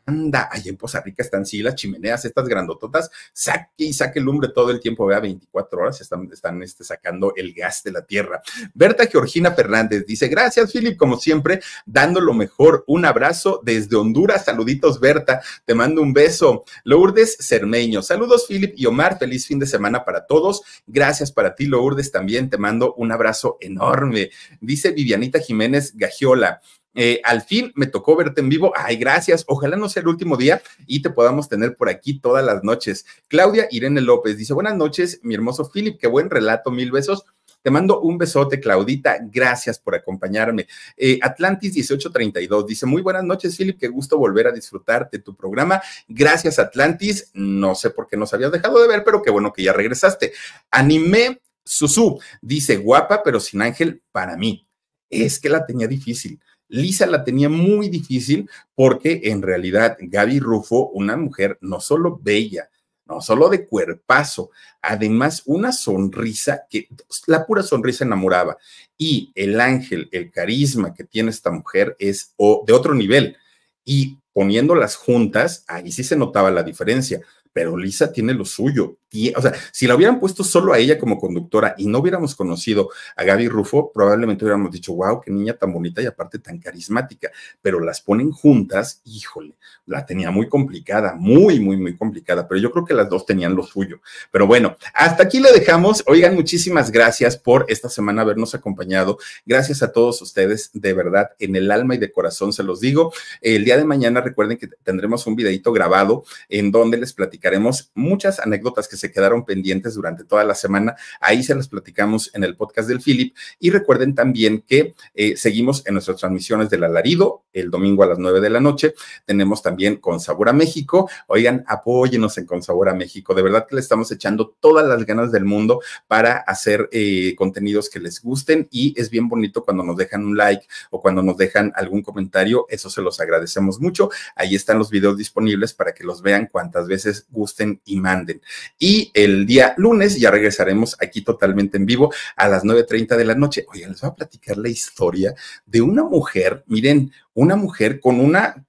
anda, ahí en Poza Rica están sí las chimeneas, estas grandototas, saque y saque lumbre todo el tiempo, vea, 24 horas están, están este, sacando el gas de la tierra. Berta Georgina Fernández dice, gracias Philip, como siempre, dando lo mejor, un abrazo desde Honduras, saluditos Berta, te mando un beso. Lourdes Cermeño, saludos Philip y Omar, feliz fin de semana para todos, gracias para ti Lourdes, también te mando un abrazo enorme. Dice Vivianita Jiménez Gagiola, eh, al fin me tocó verte en vivo. Ay, gracias. Ojalá no sea el último día y te podamos tener por aquí todas las noches. Claudia Irene López dice, buenas noches, mi hermoso Philip, qué buen relato, mil besos. Te mando un besote, Claudita. Gracias por acompañarme. Eh, Atlantis 1832 dice: Muy buenas noches, Philip. Qué gusto volver a disfrutar de tu programa. Gracias, Atlantis. No sé por qué nos habías dejado de ver, pero qué bueno que ya regresaste. Anime Susu dice: Guapa, pero sin ángel para mí. Es que la tenía difícil. Lisa la tenía muy difícil porque en realidad Gaby Rufo, una mujer no solo bella, no solo de cuerpazo, además una sonrisa que la pura sonrisa enamoraba y el ángel, el carisma que tiene esta mujer es de otro nivel y poniéndolas juntas, ahí sí se notaba la diferencia pero Lisa tiene lo suyo. o sea, si la hubieran puesto solo a ella como conductora y no hubiéramos conocido a Gaby Rufo, probablemente hubiéramos dicho, wow, qué niña tan bonita y aparte tan carismática. Pero las ponen juntas, híjole, la tenía muy complicada, muy, muy, muy complicada. Pero yo creo que las dos tenían lo suyo. Pero bueno, hasta aquí le dejamos. Oigan, muchísimas gracias por esta semana habernos acompañado. Gracias a todos ustedes, de verdad, en el alma y de corazón se los digo. El día de mañana recuerden que tendremos un videito grabado en donde les platicamos haremos muchas anécdotas que se quedaron pendientes durante toda la semana. Ahí se las platicamos en el podcast del Philip. Y recuerden también que eh, seguimos en nuestras transmisiones del alarido el domingo a las 9 de la noche. Tenemos también Con Sabor a México. Oigan, apóyenos en Con Sabor a México. De verdad que le estamos echando todas las ganas del mundo para hacer eh, contenidos que les gusten y es bien bonito cuando nos dejan un like o cuando nos dejan algún comentario. Eso se los agradecemos mucho. Ahí están los videos disponibles para que los vean cuantas veces gusten y manden. Y el día lunes ya regresaremos aquí totalmente en vivo a las 9.30 de la noche. Oigan, les voy a platicar la historia de una mujer, miren, una mujer con una,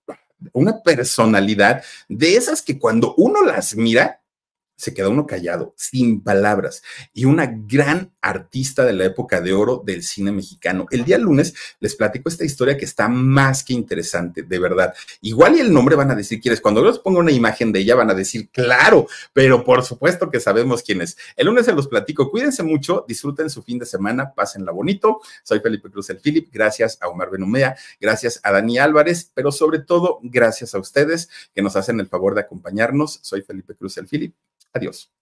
una personalidad de esas que cuando uno las mira, se queda uno callado, sin palabras, y una gran artista de la época de oro del cine mexicano. El día lunes les platico esta historia que está más que interesante, de verdad. Igual y el nombre van a decir quién es. Cuando les ponga una imagen de ella van a decir, claro, pero por supuesto que sabemos quién es. El lunes se los platico. Cuídense mucho, disfruten su fin de semana, pásenla bonito. Soy Felipe Cruz el Philip, gracias a Omar Benumea, gracias a Dani Álvarez, pero sobre todo gracias a ustedes que nos hacen el favor de acompañarnos. Soy Felipe Cruz el Philip. Adiós.